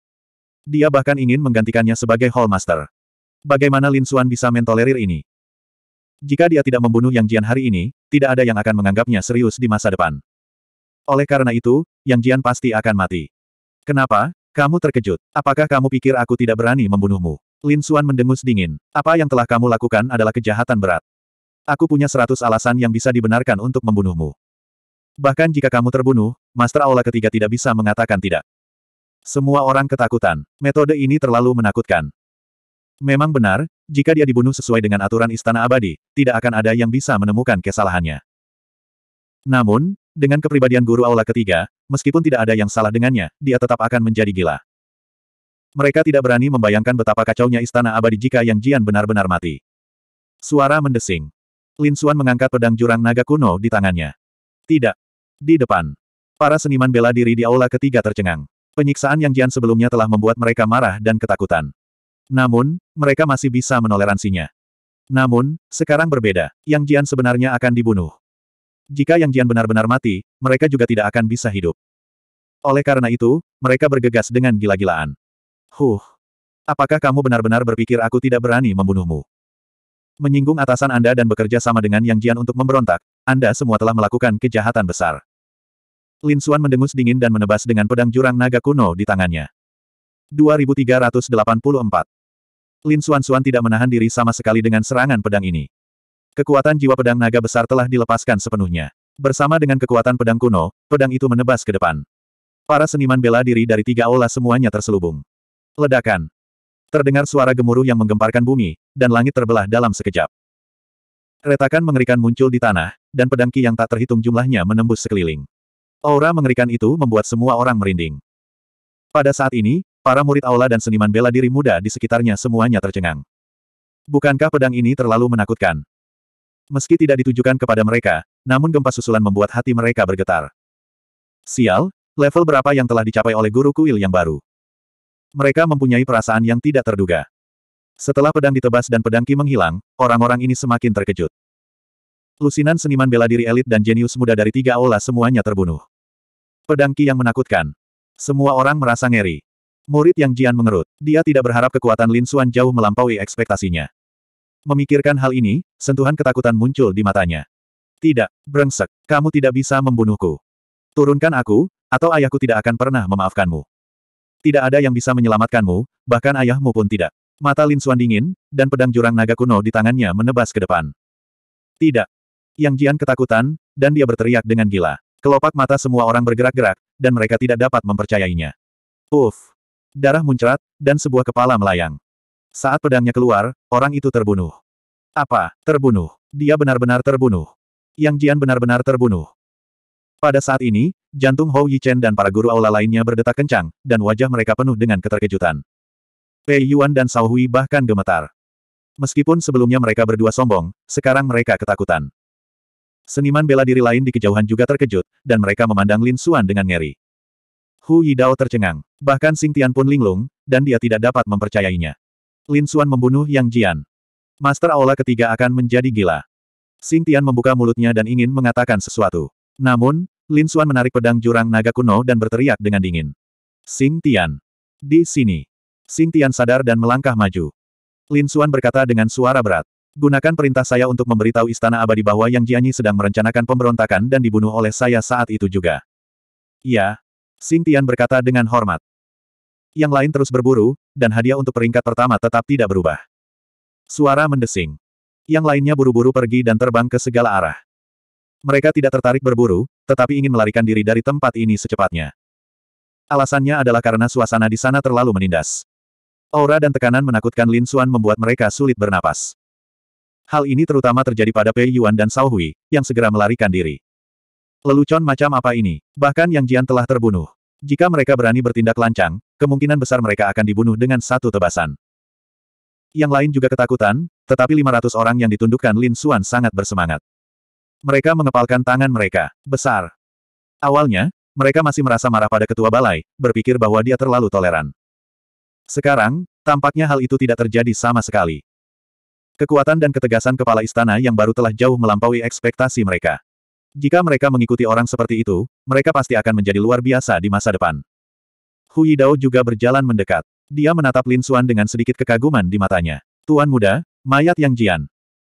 Dia bahkan ingin menggantikannya sebagai Hallmaster. Bagaimana Lin Xuan bisa mentolerir ini? Jika dia tidak membunuh Yang Jian hari ini, tidak ada yang akan menganggapnya serius di masa depan. Oleh karena itu, Yang Jian pasti akan mati. Kenapa? Kamu terkejut. Apakah kamu pikir aku tidak berani membunuhmu? Lin Xuan mendengus dingin. Apa yang telah kamu lakukan adalah kejahatan berat. Aku punya seratus alasan yang bisa dibenarkan untuk membunuhmu. Bahkan jika kamu terbunuh, Master Aula ketiga tidak bisa mengatakan tidak. Semua orang ketakutan. Metode ini terlalu menakutkan. Memang benar, jika dia dibunuh sesuai dengan aturan Istana Abadi, tidak akan ada yang bisa menemukan kesalahannya. Namun, dengan kepribadian guru aula ketiga, meskipun tidak ada yang salah dengannya, dia tetap akan menjadi gila. Mereka tidak berani membayangkan betapa kacaunya istana abadi jika Yang Jian benar-benar mati. Suara mendesing. Lin Xuan mengangkat pedang jurang naga kuno di tangannya. Tidak. Di depan. Para seniman bela diri di aula ketiga tercengang. Penyiksaan Yang Jian sebelumnya telah membuat mereka marah dan ketakutan. Namun, mereka masih bisa menoleransinya. Namun, sekarang berbeda. Yang Jian sebenarnya akan dibunuh. Jika Yang Jian benar-benar mati, mereka juga tidak akan bisa hidup. Oleh karena itu, mereka bergegas dengan gila-gilaan. Huh. Apakah kamu benar-benar berpikir aku tidak berani membunuhmu? Menyinggung atasan Anda dan bekerja sama dengan Yang Jian untuk memberontak, Anda semua telah melakukan kejahatan besar. Lin Xuan mendengus dingin dan menebas dengan pedang jurang naga kuno di tangannya. 2384 Lin Xuan Xuan tidak menahan diri sama sekali dengan serangan pedang ini. Kekuatan jiwa pedang naga besar telah dilepaskan sepenuhnya. Bersama dengan kekuatan pedang kuno, pedang itu menebas ke depan. Para seniman bela diri dari tiga aula semuanya terselubung. Ledakan. Terdengar suara gemuruh yang menggemparkan bumi, dan langit terbelah dalam sekejap. Retakan mengerikan muncul di tanah, dan pedang ki yang tak terhitung jumlahnya menembus sekeliling. Aura mengerikan itu membuat semua orang merinding. Pada saat ini, para murid aula dan seniman bela diri muda di sekitarnya semuanya tercengang. Bukankah pedang ini terlalu menakutkan? Meski tidak ditujukan kepada mereka, namun gempa susulan membuat hati mereka bergetar. Sial, level berapa yang telah dicapai oleh guru kuil yang baru? Mereka mempunyai perasaan yang tidak terduga. Setelah pedang ditebas dan pedang Ki menghilang, orang-orang ini semakin terkejut. Lusinan seniman bela diri elit dan jenius muda dari tiga aula semuanya terbunuh. Pedang Ki yang menakutkan. Semua orang merasa ngeri. Murid yang Jian mengerut. Dia tidak berharap kekuatan Lin Suan jauh melampaui ekspektasinya. Memikirkan hal ini, sentuhan ketakutan muncul di matanya. Tidak, brengsek, kamu tidak bisa membunuhku. Turunkan aku, atau ayahku tidak akan pernah memaafkanmu. Tidak ada yang bisa menyelamatkanmu, bahkan ayahmu pun tidak. Mata Lin Xuan dingin, dan pedang jurang naga kuno di tangannya menebas ke depan. Tidak. Yang Jian ketakutan, dan dia berteriak dengan gila. Kelopak mata semua orang bergerak-gerak, dan mereka tidak dapat mempercayainya. Uff. Darah muncrat, dan sebuah kepala melayang. Saat pedangnya keluar, orang itu terbunuh. Apa? Terbunuh. Dia benar-benar terbunuh. Yang Jian benar-benar terbunuh. Pada saat ini, jantung Hou Yichen dan para guru aula lainnya berdetak kencang, dan wajah mereka penuh dengan keterkejutan. Pei Yuan dan Sao Hui bahkan gemetar. Meskipun sebelumnya mereka berdua sombong, sekarang mereka ketakutan. Seniman bela diri lain di kejauhan juga terkejut, dan mereka memandang Lin Xuan dengan ngeri. Hu Yidao tercengang. Bahkan Sing Tian pun linglung, dan dia tidak dapat mempercayainya. Lin Xuan membunuh Yang Jian. Master Aula ketiga akan menjadi gila. Xing Tian membuka mulutnya dan ingin mengatakan sesuatu. Namun, Lin Xuan menarik pedang jurang naga kuno dan berteriak dengan dingin. Xing Tian. Di sini. Xing Tian sadar dan melangkah maju. Lin Xuan berkata dengan suara berat. Gunakan perintah saya untuk memberitahu Istana Abadi bahwa Yang Jianyi sedang merencanakan pemberontakan dan dibunuh oleh saya saat itu juga. Ya, Xing Tian berkata dengan hormat. Yang lain terus berburu, dan hadiah untuk peringkat pertama tetap tidak berubah. Suara mendesing. Yang lainnya buru-buru pergi dan terbang ke segala arah. Mereka tidak tertarik berburu, tetapi ingin melarikan diri dari tempat ini secepatnya. Alasannya adalah karena suasana di sana terlalu menindas. Aura dan tekanan menakutkan Lin Xuan membuat mereka sulit bernapas. Hal ini terutama terjadi pada Pei Yuan dan Sao Hui, yang segera melarikan diri. Lelucon macam apa ini? Bahkan Yang Jian telah terbunuh. Jika mereka berani bertindak lancang, kemungkinan besar mereka akan dibunuh dengan satu tebasan. Yang lain juga ketakutan, tetapi 500 orang yang ditundukkan Lin Xuan sangat bersemangat. Mereka mengepalkan tangan mereka, besar. Awalnya, mereka masih merasa marah pada ketua balai, berpikir bahwa dia terlalu toleran. Sekarang, tampaknya hal itu tidak terjadi sama sekali. Kekuatan dan ketegasan kepala istana yang baru telah jauh melampaui ekspektasi mereka. Jika mereka mengikuti orang seperti itu, mereka pasti akan menjadi luar biasa di masa depan. Hui Dao juga berjalan mendekat. Dia menatap Lin Xuan dengan sedikit kekaguman di matanya. Tuan muda, mayat yang jian.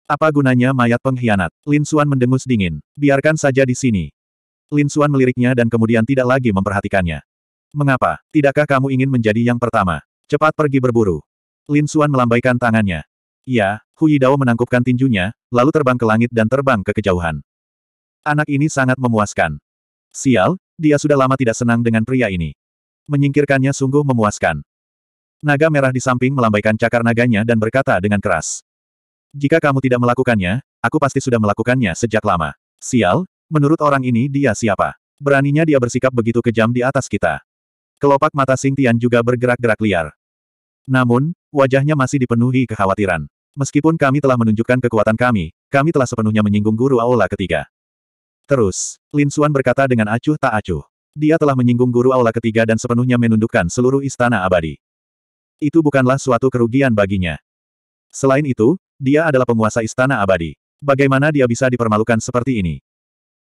Apa gunanya mayat pengkhianat? Lin Xuan mendengus dingin. Biarkan saja di sini. Lin Xuan meliriknya dan kemudian tidak lagi memperhatikannya. Mengapa? Tidakkah kamu ingin menjadi yang pertama? Cepat pergi berburu. Lin Xuan melambaikan tangannya. Ya, Hui Dao menangkupkan tinjunya, lalu terbang ke langit dan terbang ke kejauhan. Anak ini sangat memuaskan. Sial, dia sudah lama tidak senang dengan pria ini. Menyingkirkannya sungguh memuaskan. Naga merah di samping melambaikan cakar naganya dan berkata dengan keras. Jika kamu tidak melakukannya, aku pasti sudah melakukannya sejak lama. Sial, menurut orang ini dia siapa? Beraninya dia bersikap begitu kejam di atas kita. Kelopak mata Sing Tian juga bergerak-gerak liar. Namun, wajahnya masih dipenuhi kekhawatiran. Meskipun kami telah menunjukkan kekuatan kami, kami telah sepenuhnya menyinggung guru Aula ketiga. Terus, Lin Suan berkata dengan acuh tak acuh. Dia telah menyinggung guru aula ketiga dan sepenuhnya menundukkan seluruh istana abadi. Itu bukanlah suatu kerugian baginya. Selain itu, dia adalah penguasa istana abadi. Bagaimana dia bisa dipermalukan seperti ini?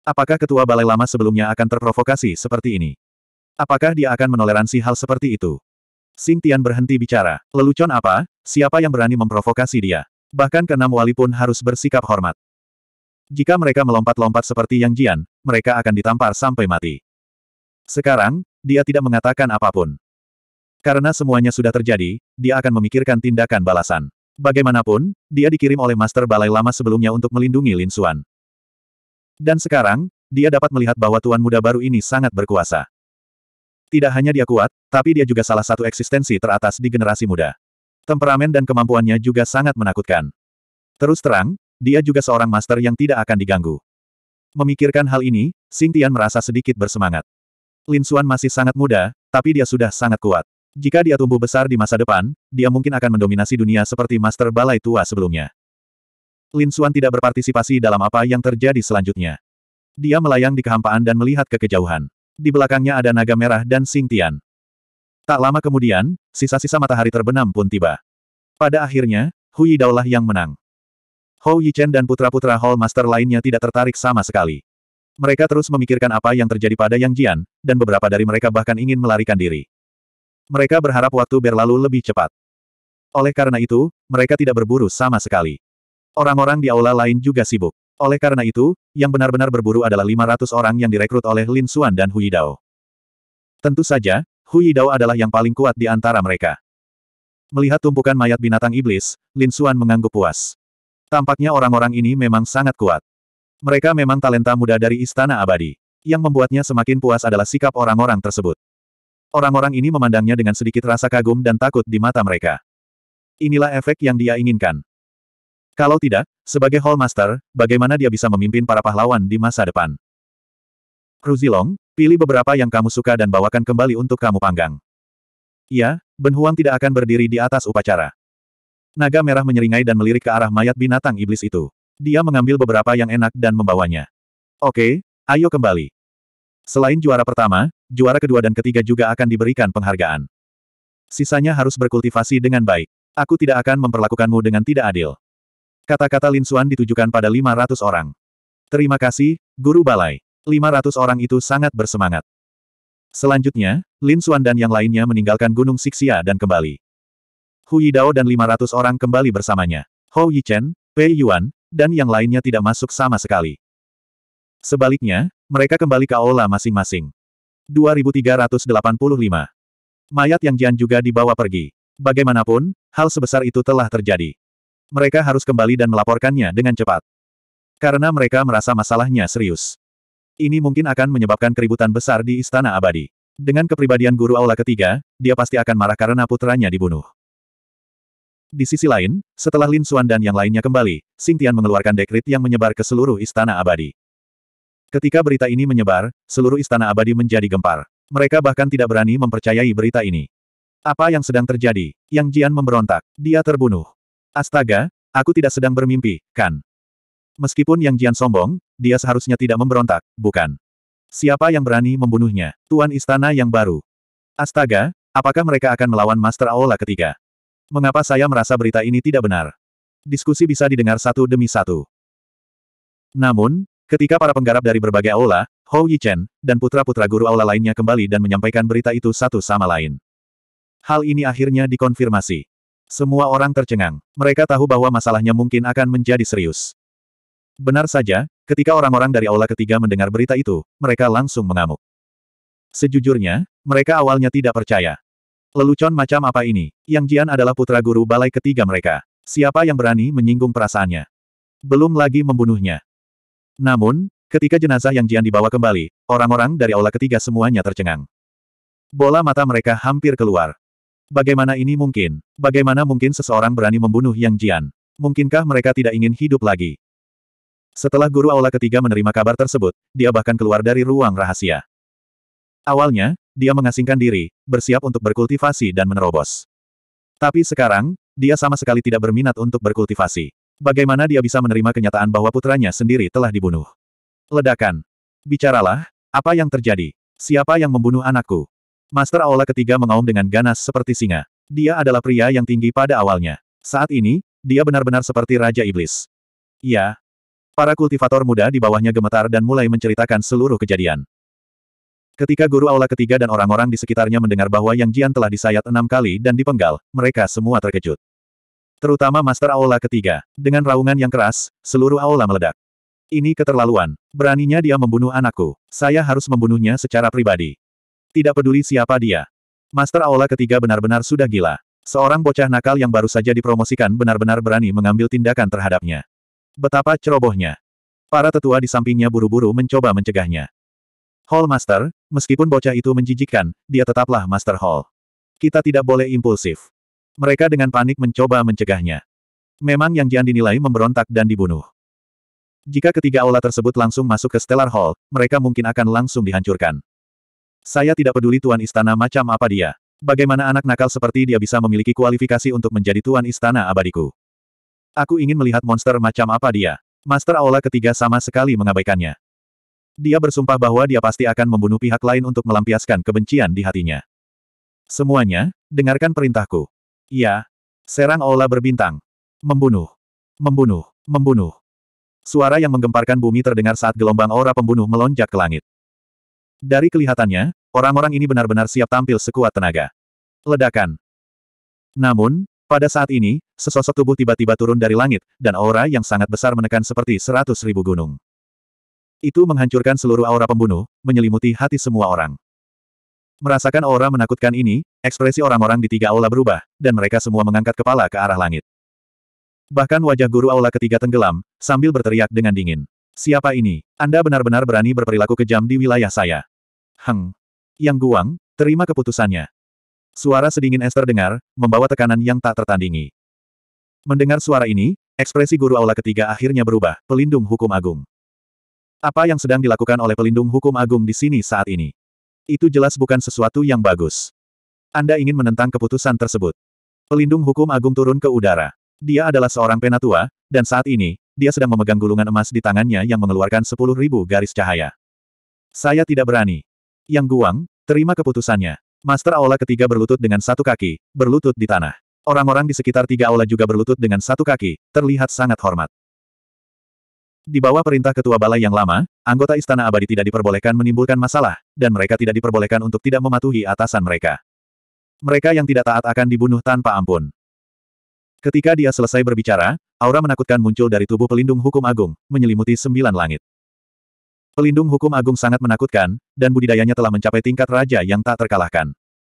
Apakah ketua balai lama sebelumnya akan terprovokasi seperti ini? Apakah dia akan menoleransi hal seperti itu? Sing Tian berhenti bicara. Lelucon apa? Siapa yang berani memprovokasi dia? Bahkan keenam wali pun harus bersikap hormat. Jika mereka melompat-lompat seperti Yang Jian, mereka akan ditampar sampai mati. Sekarang, dia tidak mengatakan apapun. Karena semuanya sudah terjadi, dia akan memikirkan tindakan balasan. Bagaimanapun, dia dikirim oleh Master Balai Lama sebelumnya untuk melindungi Lin Xuan. Dan sekarang, dia dapat melihat bahwa Tuan Muda baru ini sangat berkuasa. Tidak hanya dia kuat, tapi dia juga salah satu eksistensi teratas di generasi muda. Temperamen dan kemampuannya juga sangat menakutkan. Terus terang, dia juga seorang master yang tidak akan diganggu. Memikirkan hal ini, Xing Tian merasa sedikit bersemangat. Lin Xuan masih sangat muda, tapi dia sudah sangat kuat. Jika dia tumbuh besar di masa depan, dia mungkin akan mendominasi dunia seperti master balai tua sebelumnya. Lin Xuan tidak berpartisipasi dalam apa yang terjadi selanjutnya. Dia melayang di kehampaan dan melihat ke kejauhan. Di belakangnya ada naga merah dan Xing Tian. Tak lama kemudian, sisa-sisa matahari terbenam pun tiba. Pada akhirnya, Hui Daulah yang menang. Hou Yichen dan putra-putra Hall Master lainnya tidak tertarik sama sekali. Mereka terus memikirkan apa yang terjadi pada Yang Jian, dan beberapa dari mereka bahkan ingin melarikan diri. Mereka berharap waktu berlalu lebih cepat. Oleh karena itu, mereka tidak berburu sama sekali. Orang-orang di aula lain juga sibuk. Oleh karena itu, yang benar-benar berburu adalah 500 orang yang direkrut oleh Lin Xuan dan Hu Yidao. Tentu saja, Hu Yidao adalah yang paling kuat di antara mereka. Melihat tumpukan mayat binatang iblis, Lin Xuan mengangguk puas. Tampaknya orang-orang ini memang sangat kuat. Mereka memang talenta muda dari Istana Abadi. Yang membuatnya semakin puas adalah sikap orang-orang tersebut. Orang-orang ini memandangnya dengan sedikit rasa kagum dan takut di mata mereka. Inilah efek yang dia inginkan. Kalau tidak, sebagai Hall Master, bagaimana dia bisa memimpin para pahlawan di masa depan? Cruzilong, pilih beberapa yang kamu suka dan bawakan kembali untuk kamu panggang. Iya, Ben Huang tidak akan berdiri di atas upacara. Naga merah menyeringai dan melirik ke arah mayat binatang iblis itu. Dia mengambil beberapa yang enak dan membawanya. Oke, ayo kembali. Selain juara pertama, juara kedua dan ketiga juga akan diberikan penghargaan. Sisanya harus berkultivasi dengan baik. Aku tidak akan memperlakukanmu dengan tidak adil. Kata-kata Lin Xuan ditujukan pada 500 orang. Terima kasih, Guru Balai. 500 orang itu sangat bersemangat. Selanjutnya, Lin Xuan dan yang lainnya meninggalkan Gunung Siksia dan kembali. Hu Yidao dan 500 orang kembali bersamanya. Hou Yichen, Pei Yuan, dan yang lainnya tidak masuk sama sekali. Sebaliknya, mereka kembali ke aula masing-masing. 2385. Mayat yang Jian juga dibawa pergi. Bagaimanapun, hal sebesar itu telah terjadi. Mereka harus kembali dan melaporkannya dengan cepat. Karena mereka merasa masalahnya serius. Ini mungkin akan menyebabkan keributan besar di Istana Abadi. Dengan kepribadian guru aula ketiga, dia pasti akan marah karena putranya dibunuh. Di sisi lain, setelah Lin Xuan dan yang lainnya kembali, Xing Tian mengeluarkan dekrit yang menyebar ke seluruh istana abadi. Ketika berita ini menyebar, seluruh istana abadi menjadi gempar. Mereka bahkan tidak berani mempercayai berita ini. Apa yang sedang terjadi? Yang Jian memberontak. Dia terbunuh. Astaga, aku tidak sedang bermimpi, kan? Meskipun Yang Jian sombong, dia seharusnya tidak memberontak, bukan? Siapa yang berani membunuhnya? Tuan Istana yang baru. Astaga, apakah mereka akan melawan Master Aula ketiga? Mengapa saya merasa berita ini tidak benar? Diskusi bisa didengar satu demi satu. Namun, ketika para penggarap dari berbagai aula, Hou Yichen, dan putra-putra guru aula lainnya kembali dan menyampaikan berita itu satu sama lain. Hal ini akhirnya dikonfirmasi. Semua orang tercengang. Mereka tahu bahwa masalahnya mungkin akan menjadi serius. Benar saja, ketika orang-orang dari aula ketiga mendengar berita itu, mereka langsung mengamuk. Sejujurnya, mereka awalnya tidak percaya. Lelucon macam apa ini? Yang Jian adalah putra guru balai ketiga mereka. Siapa yang berani menyinggung perasaannya? Belum lagi membunuhnya. Namun, ketika jenazah Yang Jian dibawa kembali, orang-orang dari aula ketiga semuanya tercengang. Bola mata mereka hampir keluar. Bagaimana ini mungkin? Bagaimana mungkin seseorang berani membunuh Yang Jian? Mungkinkah mereka tidak ingin hidup lagi? Setelah guru aula ketiga menerima kabar tersebut, dia bahkan keluar dari ruang rahasia. Awalnya, dia mengasingkan diri, bersiap untuk berkultivasi dan menerobos. Tapi sekarang, dia sama sekali tidak berminat untuk berkultivasi. Bagaimana dia bisa menerima kenyataan bahwa putranya sendiri telah dibunuh? Ledakan. Bicaralah, apa yang terjadi? Siapa yang membunuh anakku? Master Aula ketiga mengaum dengan ganas seperti singa. Dia adalah pria yang tinggi pada awalnya. Saat ini, dia benar-benar seperti Raja Iblis. Ya. Para kultivator muda di bawahnya gemetar dan mulai menceritakan seluruh kejadian. Ketika guru aula ketiga dan orang-orang di sekitarnya mendengar bahwa Yang Jian telah disayat enam kali dan dipenggal, mereka semua terkejut. Terutama Master Aula ketiga. Dengan raungan yang keras, seluruh aula meledak. Ini keterlaluan. Beraninya dia membunuh anakku. Saya harus membunuhnya secara pribadi. Tidak peduli siapa dia. Master Aula ketiga benar-benar sudah gila. Seorang bocah nakal yang baru saja dipromosikan benar-benar berani mengambil tindakan terhadapnya. Betapa cerobohnya. Para tetua di sampingnya buru-buru mencoba mencegahnya. Hall Master, meskipun bocah itu menjijikkan, dia tetaplah Master Hall. Kita tidak boleh impulsif. Mereka dengan panik mencoba mencegahnya. Memang Yang Jian dinilai memberontak dan dibunuh. Jika ketiga aula tersebut langsung masuk ke Stellar Hall, mereka mungkin akan langsung dihancurkan. Saya tidak peduli tuan istana macam apa dia. Bagaimana anak nakal seperti dia bisa memiliki kualifikasi untuk menjadi tuan istana abadiku? Aku ingin melihat monster macam apa dia. Master Aula ketiga sama sekali mengabaikannya. Dia bersumpah bahwa dia pasti akan membunuh pihak lain untuk melampiaskan kebencian di hatinya. Semuanya, dengarkan perintahku. Ya. Serang Ola berbintang. Membunuh. Membunuh. Membunuh. Suara yang menggemparkan bumi terdengar saat gelombang aura pembunuh melonjak ke langit. Dari kelihatannya, orang-orang ini benar-benar siap tampil sekuat tenaga. Ledakan. Namun, pada saat ini, sesosok tubuh tiba-tiba turun dari langit, dan aura yang sangat besar menekan seperti seratus ribu gunung. Itu menghancurkan seluruh aura pembunuh, menyelimuti hati semua orang. Merasakan aura menakutkan ini, ekspresi orang-orang di tiga aula berubah, dan mereka semua mengangkat kepala ke arah langit. Bahkan wajah guru aula ketiga tenggelam, sambil berteriak dengan dingin. Siapa ini? Anda benar-benar berani berperilaku kejam di wilayah saya. Heng. Yang Guang, terima keputusannya. Suara sedingin es terdengar, membawa tekanan yang tak tertandingi. Mendengar suara ini, ekspresi guru aula ketiga akhirnya berubah, pelindung hukum agung. Apa yang sedang dilakukan oleh pelindung hukum agung di sini saat ini? Itu jelas bukan sesuatu yang bagus. Anda ingin menentang keputusan tersebut. Pelindung hukum agung turun ke udara. Dia adalah seorang penatua, dan saat ini, dia sedang memegang gulungan emas di tangannya yang mengeluarkan sepuluh ribu garis cahaya. Saya tidak berani. Yang Guang, terima keputusannya. Master Aula ketiga berlutut dengan satu kaki, berlutut di tanah. Orang-orang di sekitar tiga aula juga berlutut dengan satu kaki, terlihat sangat hormat. Di bawah perintah ketua balai yang lama, anggota istana abadi tidak diperbolehkan menimbulkan masalah, dan mereka tidak diperbolehkan untuk tidak mematuhi atasan mereka. Mereka yang tidak taat akan dibunuh tanpa ampun. Ketika dia selesai berbicara, aura menakutkan muncul dari tubuh pelindung hukum agung, menyelimuti sembilan langit. Pelindung hukum agung sangat menakutkan, dan budidayanya telah mencapai tingkat raja yang tak terkalahkan.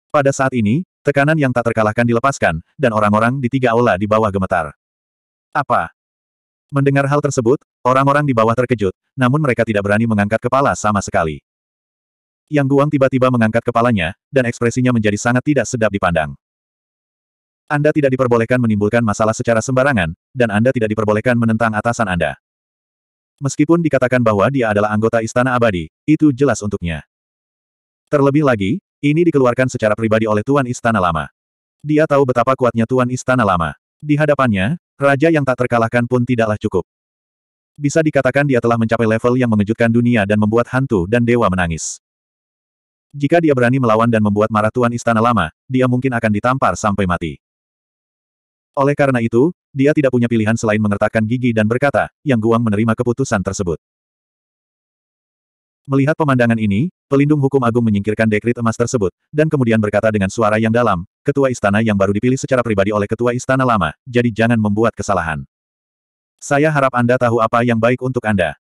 Pada saat ini, tekanan yang tak terkalahkan dilepaskan, dan orang-orang di tiga aula di bawah gemetar. Apa? Mendengar hal tersebut, orang-orang di bawah terkejut, namun mereka tidak berani mengangkat kepala sama sekali. Yang Guang tiba-tiba mengangkat kepalanya, dan ekspresinya menjadi sangat tidak sedap dipandang. Anda tidak diperbolehkan menimbulkan masalah secara sembarangan, dan Anda tidak diperbolehkan menentang atasan Anda. Meskipun dikatakan bahwa dia adalah anggota Istana Abadi, itu jelas untuknya. Terlebih lagi, ini dikeluarkan secara pribadi oleh Tuan Istana Lama. Dia tahu betapa kuatnya Tuan Istana Lama. Di hadapannya, raja yang tak terkalahkan pun tidaklah cukup. Bisa dikatakan dia telah mencapai level yang mengejutkan dunia dan membuat hantu dan dewa menangis. Jika dia berani melawan dan membuat marah Tuan Istana Lama, dia mungkin akan ditampar sampai mati. Oleh karena itu, dia tidak punya pilihan selain mengertakkan gigi dan berkata, yang Guang menerima keputusan tersebut. Melihat pemandangan ini, pelindung hukum agung menyingkirkan dekrit emas tersebut, dan kemudian berkata dengan suara yang dalam, ketua istana yang baru dipilih secara pribadi oleh ketua istana lama, jadi jangan membuat kesalahan. Saya harap Anda tahu apa yang baik untuk Anda.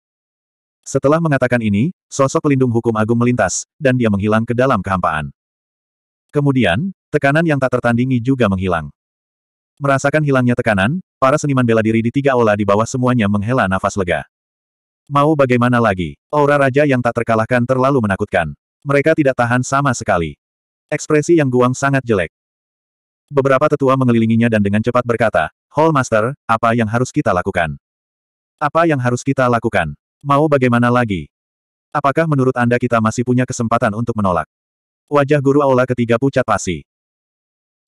Setelah mengatakan ini, sosok pelindung hukum agung melintas, dan dia menghilang ke dalam kehampaan. Kemudian, tekanan yang tak tertandingi juga menghilang. Merasakan hilangnya tekanan, para seniman bela diri di tiga aula di bawah semuanya menghela nafas lega. Mau bagaimana lagi? Aura raja yang tak terkalahkan terlalu menakutkan. Mereka tidak tahan sama sekali. Ekspresi yang guang sangat jelek. Beberapa tetua mengelilinginya dan dengan cepat berkata, Hall Master, apa yang harus kita lakukan? Apa yang harus kita lakukan? Mau bagaimana lagi? Apakah menurut Anda kita masih punya kesempatan untuk menolak? Wajah guru aula ketiga pucat pasi.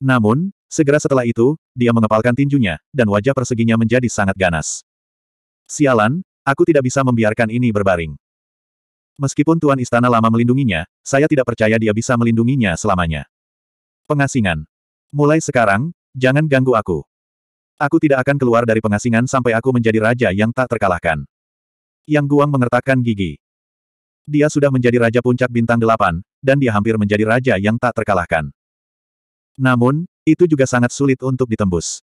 Namun, segera setelah itu, dia mengepalkan tinjunya, dan wajah perseginya menjadi sangat ganas. Sialan, Aku tidak bisa membiarkan ini berbaring. Meskipun Tuan Istana lama melindunginya, saya tidak percaya dia bisa melindunginya selamanya. Pengasingan. Mulai sekarang, jangan ganggu aku. Aku tidak akan keluar dari pengasingan sampai aku menjadi raja yang tak terkalahkan. Yang Guang mengertakkan gigi. Dia sudah menjadi raja puncak bintang delapan, dan dia hampir menjadi raja yang tak terkalahkan. Namun, itu juga sangat sulit untuk ditembus.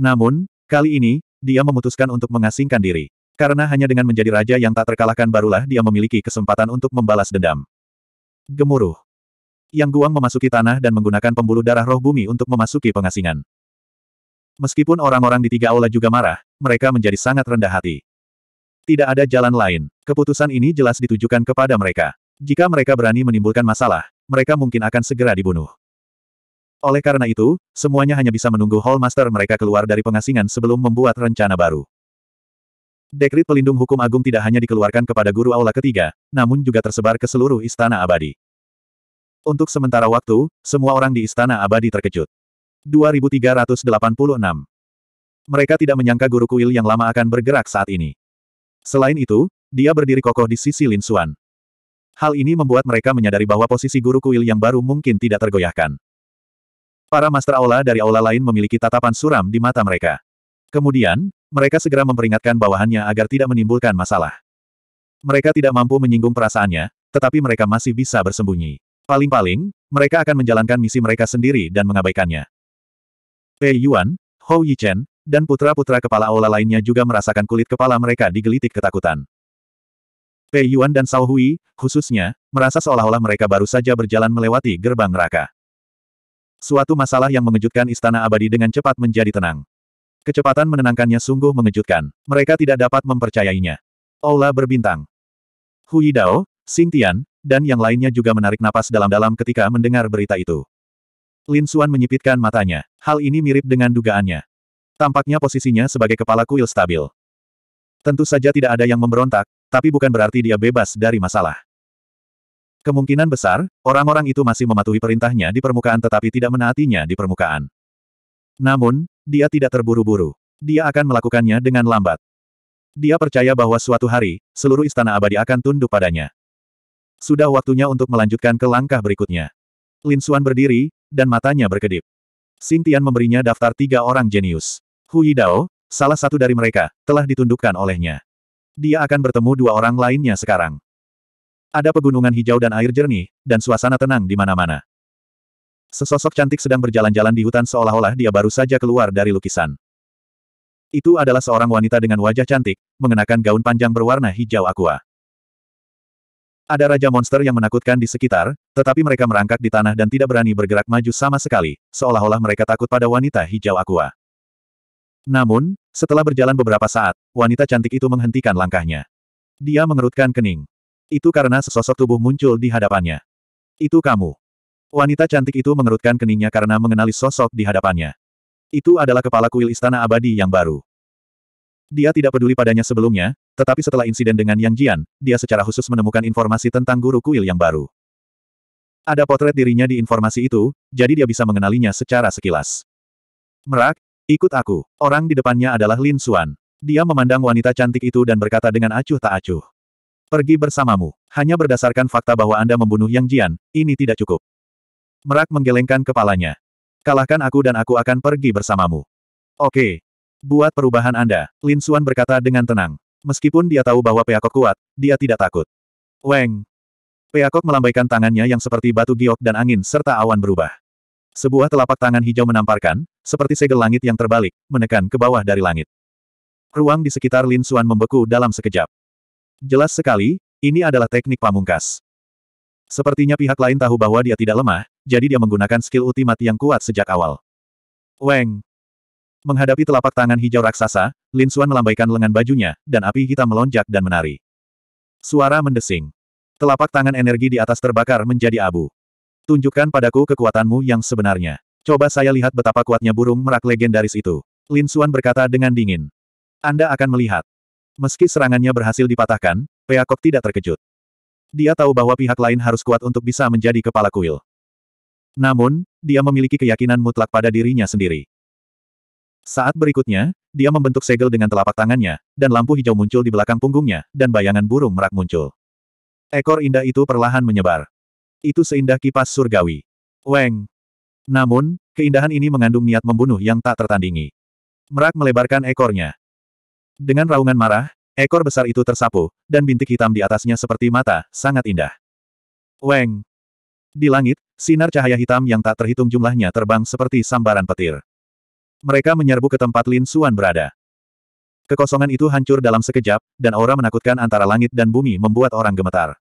Namun, kali ini, dia memutuskan untuk mengasingkan diri. Karena hanya dengan menjadi raja yang tak terkalahkan barulah dia memiliki kesempatan untuk membalas dendam. Gemuruh. Yang Guang memasuki tanah dan menggunakan pembuluh darah roh bumi untuk memasuki pengasingan. Meskipun orang-orang di tiga aula juga marah, mereka menjadi sangat rendah hati. Tidak ada jalan lain. Keputusan ini jelas ditujukan kepada mereka. Jika mereka berani menimbulkan masalah, mereka mungkin akan segera dibunuh. Oleh karena itu, semuanya hanya bisa menunggu Hall Master mereka keluar dari pengasingan sebelum membuat rencana baru. Dekrit pelindung hukum agung tidak hanya dikeluarkan kepada guru aula ketiga, namun juga tersebar ke seluruh istana abadi. Untuk sementara waktu, semua orang di istana abadi terkejut. 2386 Mereka tidak menyangka guru kuil yang lama akan bergerak saat ini. Selain itu, dia berdiri kokoh di sisi Lin Xuan. Hal ini membuat mereka menyadari bahwa posisi guru kuil yang baru mungkin tidak tergoyahkan. Para master aula dari aula lain memiliki tatapan suram di mata mereka. Kemudian, mereka segera memperingatkan bawahannya agar tidak menimbulkan masalah. Mereka tidak mampu menyinggung perasaannya, tetapi mereka masih bisa bersembunyi. Paling-paling, mereka akan menjalankan misi mereka sendiri dan mengabaikannya. Pei Yuan, Hou Yichen, dan putra-putra kepala aula lainnya juga merasakan kulit kepala mereka digelitik ketakutan. Pei Yuan dan Sao Hui, khususnya, merasa seolah-olah mereka baru saja berjalan melewati gerbang neraka. Suatu masalah yang mengejutkan istana abadi dengan cepat menjadi tenang. Kecepatan menenangkannya sungguh mengejutkan. Mereka tidak dapat mempercayainya. Ola berbintang. Hui Dao, Xing Tian, dan yang lainnya juga menarik napas dalam-dalam ketika mendengar berita itu. Lin Xuan menyipitkan matanya. Hal ini mirip dengan dugaannya. Tampaknya posisinya sebagai kepala kuil stabil. Tentu saja tidak ada yang memberontak, tapi bukan berarti dia bebas dari masalah. Kemungkinan besar, orang-orang itu masih mematuhi perintahnya di permukaan tetapi tidak menaatinya di permukaan. Namun, dia tidak terburu-buru. Dia akan melakukannya dengan lambat. Dia percaya bahwa suatu hari, seluruh istana abadi akan tunduk padanya. Sudah waktunya untuk melanjutkan ke langkah berikutnya. Lin Xuan berdiri, dan matanya berkedip. Xing Tian memberinya daftar tiga orang jenius. Hu Yidao, salah satu dari mereka, telah ditundukkan olehnya. Dia akan bertemu dua orang lainnya sekarang. Ada pegunungan hijau dan air jernih, dan suasana tenang di mana-mana. Sesosok cantik sedang berjalan-jalan di hutan seolah-olah dia baru saja keluar dari lukisan. Itu adalah seorang wanita dengan wajah cantik, mengenakan gaun panjang berwarna hijau aqua. Ada raja monster yang menakutkan di sekitar, tetapi mereka merangkak di tanah dan tidak berani bergerak maju sama sekali, seolah-olah mereka takut pada wanita hijau aqua. Namun, setelah berjalan beberapa saat, wanita cantik itu menghentikan langkahnya. Dia mengerutkan kening. Itu karena sesosok tubuh muncul di hadapannya. Itu kamu. Wanita cantik itu mengerutkan keningnya karena mengenali sosok di hadapannya. Itu adalah kepala kuil istana abadi yang baru. Dia tidak peduli padanya sebelumnya, tetapi setelah insiden dengan Yang Jian, dia secara khusus menemukan informasi tentang guru kuil yang baru. Ada potret dirinya di informasi itu, jadi dia bisa mengenalinya secara sekilas. Merak, ikut aku. Orang di depannya adalah Lin Xuan. Dia memandang wanita cantik itu dan berkata dengan acuh tak acuh. Pergi bersamamu. Hanya berdasarkan fakta bahwa Anda membunuh Yang Jian, ini tidak cukup. Merak menggelengkan kepalanya. Kalahkan aku dan aku akan pergi bersamamu. Oke. Buat perubahan Anda, Lin Xuan berkata dengan tenang. Meskipun dia tahu bahwa Peacock kuat, dia tidak takut. Weng. Peacock melambaikan tangannya yang seperti batu giok dan angin serta awan berubah. Sebuah telapak tangan hijau menamparkan, seperti segel langit yang terbalik, menekan ke bawah dari langit. Ruang di sekitar Lin Xuan membeku dalam sekejap. Jelas sekali, ini adalah teknik pamungkas. Sepertinya pihak lain tahu bahwa dia tidak lemah, jadi dia menggunakan skill ultimate yang kuat sejak awal. Weng! Menghadapi telapak tangan hijau raksasa, Lin Xuan melambaikan lengan bajunya, dan api hitam melonjak dan menari. Suara mendesing. Telapak tangan energi di atas terbakar menjadi abu. Tunjukkan padaku kekuatanmu yang sebenarnya. Coba saya lihat betapa kuatnya burung merak legendaris itu. Lin Xuan berkata dengan dingin. Anda akan melihat. Meski serangannya berhasil dipatahkan, Peakok tidak terkejut. Dia tahu bahwa pihak lain harus kuat untuk bisa menjadi kepala kuil. Namun, dia memiliki keyakinan mutlak pada dirinya sendiri. Saat berikutnya, dia membentuk segel dengan telapak tangannya, dan lampu hijau muncul di belakang punggungnya, dan bayangan burung merak muncul. Ekor indah itu perlahan menyebar. Itu seindah kipas surgawi. Weng. Namun, keindahan ini mengandung niat membunuh yang tak tertandingi. Merak melebarkan ekornya. Dengan raungan marah, ekor besar itu tersapu, dan bintik hitam di atasnya seperti mata, sangat indah. Weng. Di langit, sinar cahaya hitam yang tak terhitung jumlahnya terbang seperti sambaran petir. Mereka menyerbu ke tempat Lin Suan berada. Kekosongan itu hancur dalam sekejap, dan aura menakutkan antara langit dan bumi membuat orang gemetar.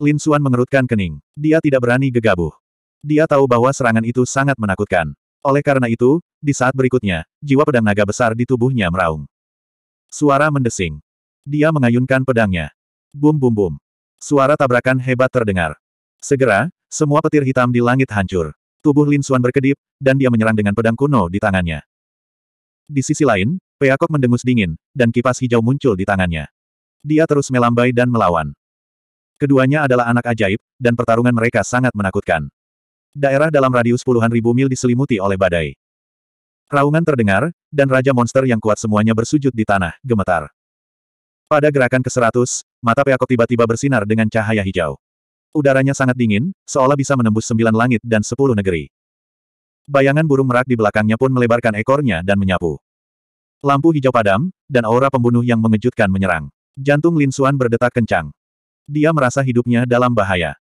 Lin Suan mengerutkan kening. Dia tidak berani gegabah. Dia tahu bahwa serangan itu sangat menakutkan. Oleh karena itu, di saat berikutnya, jiwa pedang naga besar di tubuhnya meraung. Suara mendesing. Dia mengayunkan pedangnya. Bum bum bum. Suara tabrakan hebat terdengar. Segera, semua petir hitam di langit hancur. Tubuh Lin Suan berkedip, dan dia menyerang dengan pedang kuno di tangannya. Di sisi lain, Peacock mendengus dingin, dan kipas hijau muncul di tangannya. Dia terus melambai dan melawan. Keduanya adalah anak ajaib, dan pertarungan mereka sangat menakutkan. Daerah dalam radius puluhan ribu mil diselimuti oleh badai. Raungan terdengar, dan Raja Monster yang kuat semuanya bersujud di tanah, gemetar. Pada gerakan ke-100, mata Peacock tiba-tiba bersinar dengan cahaya hijau. Udaranya sangat dingin, seolah bisa menembus sembilan langit dan sepuluh negeri. Bayangan burung merak di belakangnya pun melebarkan ekornya dan menyapu. Lampu hijau padam, dan aura pembunuh yang mengejutkan menyerang. Jantung Lin Xuan berdetak kencang. Dia merasa hidupnya dalam bahaya.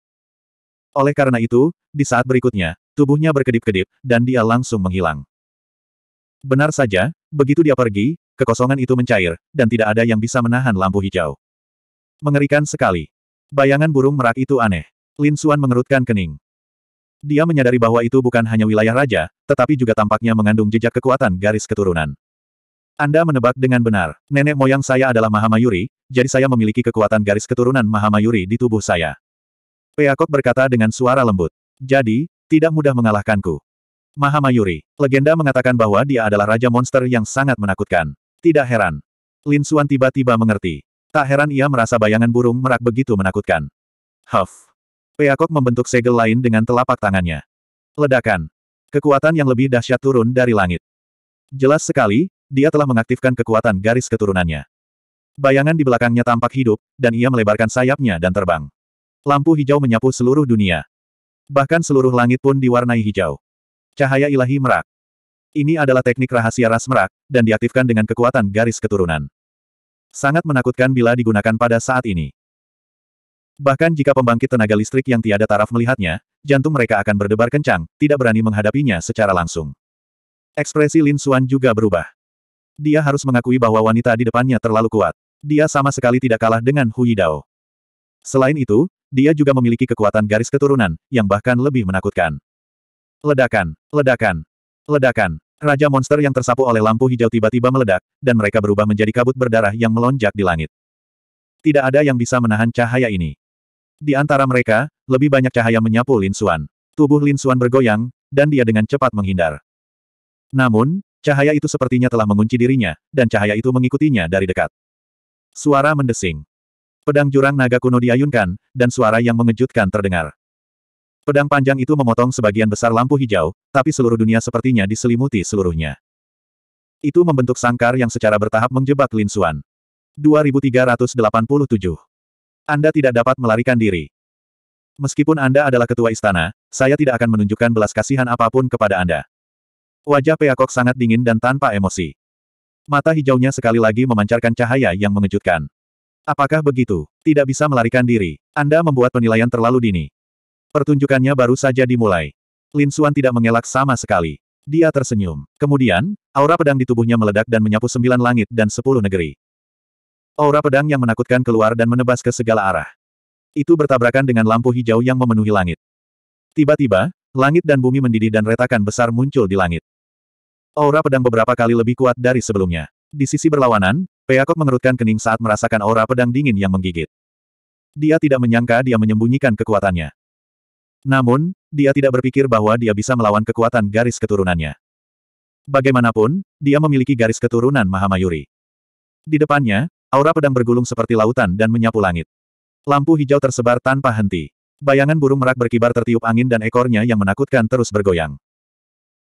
Oleh karena itu, di saat berikutnya, tubuhnya berkedip-kedip, dan dia langsung menghilang. Benar saja, begitu dia pergi, kekosongan itu mencair, dan tidak ada yang bisa menahan lampu hijau. Mengerikan sekali. Bayangan burung merak itu aneh. Lin Suan mengerutkan kening. Dia menyadari bahwa itu bukan hanya wilayah raja, tetapi juga tampaknya mengandung jejak kekuatan garis keturunan. Anda menebak dengan benar. Nenek moyang saya adalah Mahamayuri, jadi saya memiliki kekuatan garis keturunan Mahamayuri di tubuh saya. Peakok berkata dengan suara lembut. Jadi, tidak mudah mengalahkanku. Mahamayuri, legenda mengatakan bahwa dia adalah raja monster yang sangat menakutkan. Tidak heran. Lin Suan tiba-tiba mengerti. Tak heran ia merasa bayangan burung merak begitu menakutkan. Huff. Peakok membentuk segel lain dengan telapak tangannya. Ledakan. Kekuatan yang lebih dahsyat turun dari langit. Jelas sekali, dia telah mengaktifkan kekuatan garis keturunannya. Bayangan di belakangnya tampak hidup, dan ia melebarkan sayapnya dan terbang. Lampu hijau menyapu seluruh dunia. Bahkan seluruh langit pun diwarnai hijau. Cahaya ilahi merak. Ini adalah teknik rahasia ras merak, dan diaktifkan dengan kekuatan garis keturunan. Sangat menakutkan bila digunakan pada saat ini. Bahkan jika pembangkit tenaga listrik yang tiada taraf melihatnya, jantung mereka akan berdebar kencang, tidak berani menghadapinya secara langsung. Ekspresi Lin Xuan juga berubah. Dia harus mengakui bahwa wanita di depannya terlalu kuat. Dia sama sekali tidak kalah dengan Hu Yidao. Selain itu, dia juga memiliki kekuatan garis keturunan, yang bahkan lebih menakutkan. Ledakan, ledakan, ledakan. Raja monster yang tersapu oleh lampu hijau tiba-tiba meledak, dan mereka berubah menjadi kabut berdarah yang melonjak di langit. Tidak ada yang bisa menahan cahaya ini. Di antara mereka, lebih banyak cahaya menyapu Lin Suan. Tubuh Lin Suan bergoyang, dan dia dengan cepat menghindar. Namun, cahaya itu sepertinya telah mengunci dirinya, dan cahaya itu mengikutinya dari dekat. Suara mendesing. Pedang jurang naga kuno diayunkan, dan suara yang mengejutkan terdengar. Pedang panjang itu memotong sebagian besar lampu hijau, tapi seluruh dunia sepertinya diselimuti seluruhnya. Itu membentuk sangkar yang secara bertahap menjebak Lin Xuan. 2387. Anda tidak dapat melarikan diri. Meskipun Anda adalah ketua istana, saya tidak akan menunjukkan belas kasihan apapun kepada Anda. Wajah Peacock sangat dingin dan tanpa emosi. Mata hijaunya sekali lagi memancarkan cahaya yang mengejutkan. Apakah begitu? Tidak bisa melarikan diri. Anda membuat penilaian terlalu dini. Pertunjukannya baru saja dimulai. Lin Suan tidak mengelak sama sekali. Dia tersenyum. Kemudian, aura pedang di tubuhnya meledak dan menyapu sembilan langit dan sepuluh negeri. Aura pedang yang menakutkan keluar dan menebas ke segala arah. Itu bertabrakan dengan lampu hijau yang memenuhi langit. Tiba-tiba, langit dan bumi mendidih dan retakan besar muncul di langit. Aura pedang beberapa kali lebih kuat dari sebelumnya. Di sisi berlawanan, Peacock mengerutkan kening saat merasakan aura pedang dingin yang menggigit. Dia tidak menyangka dia menyembunyikan kekuatannya. Namun, dia tidak berpikir bahwa dia bisa melawan kekuatan garis keturunannya. Bagaimanapun, dia memiliki garis keturunan Mahamayuri. Di depannya, aura pedang bergulung seperti lautan dan menyapu langit. Lampu hijau tersebar tanpa henti. Bayangan burung merak berkibar tertiup angin dan ekornya yang menakutkan terus bergoyang.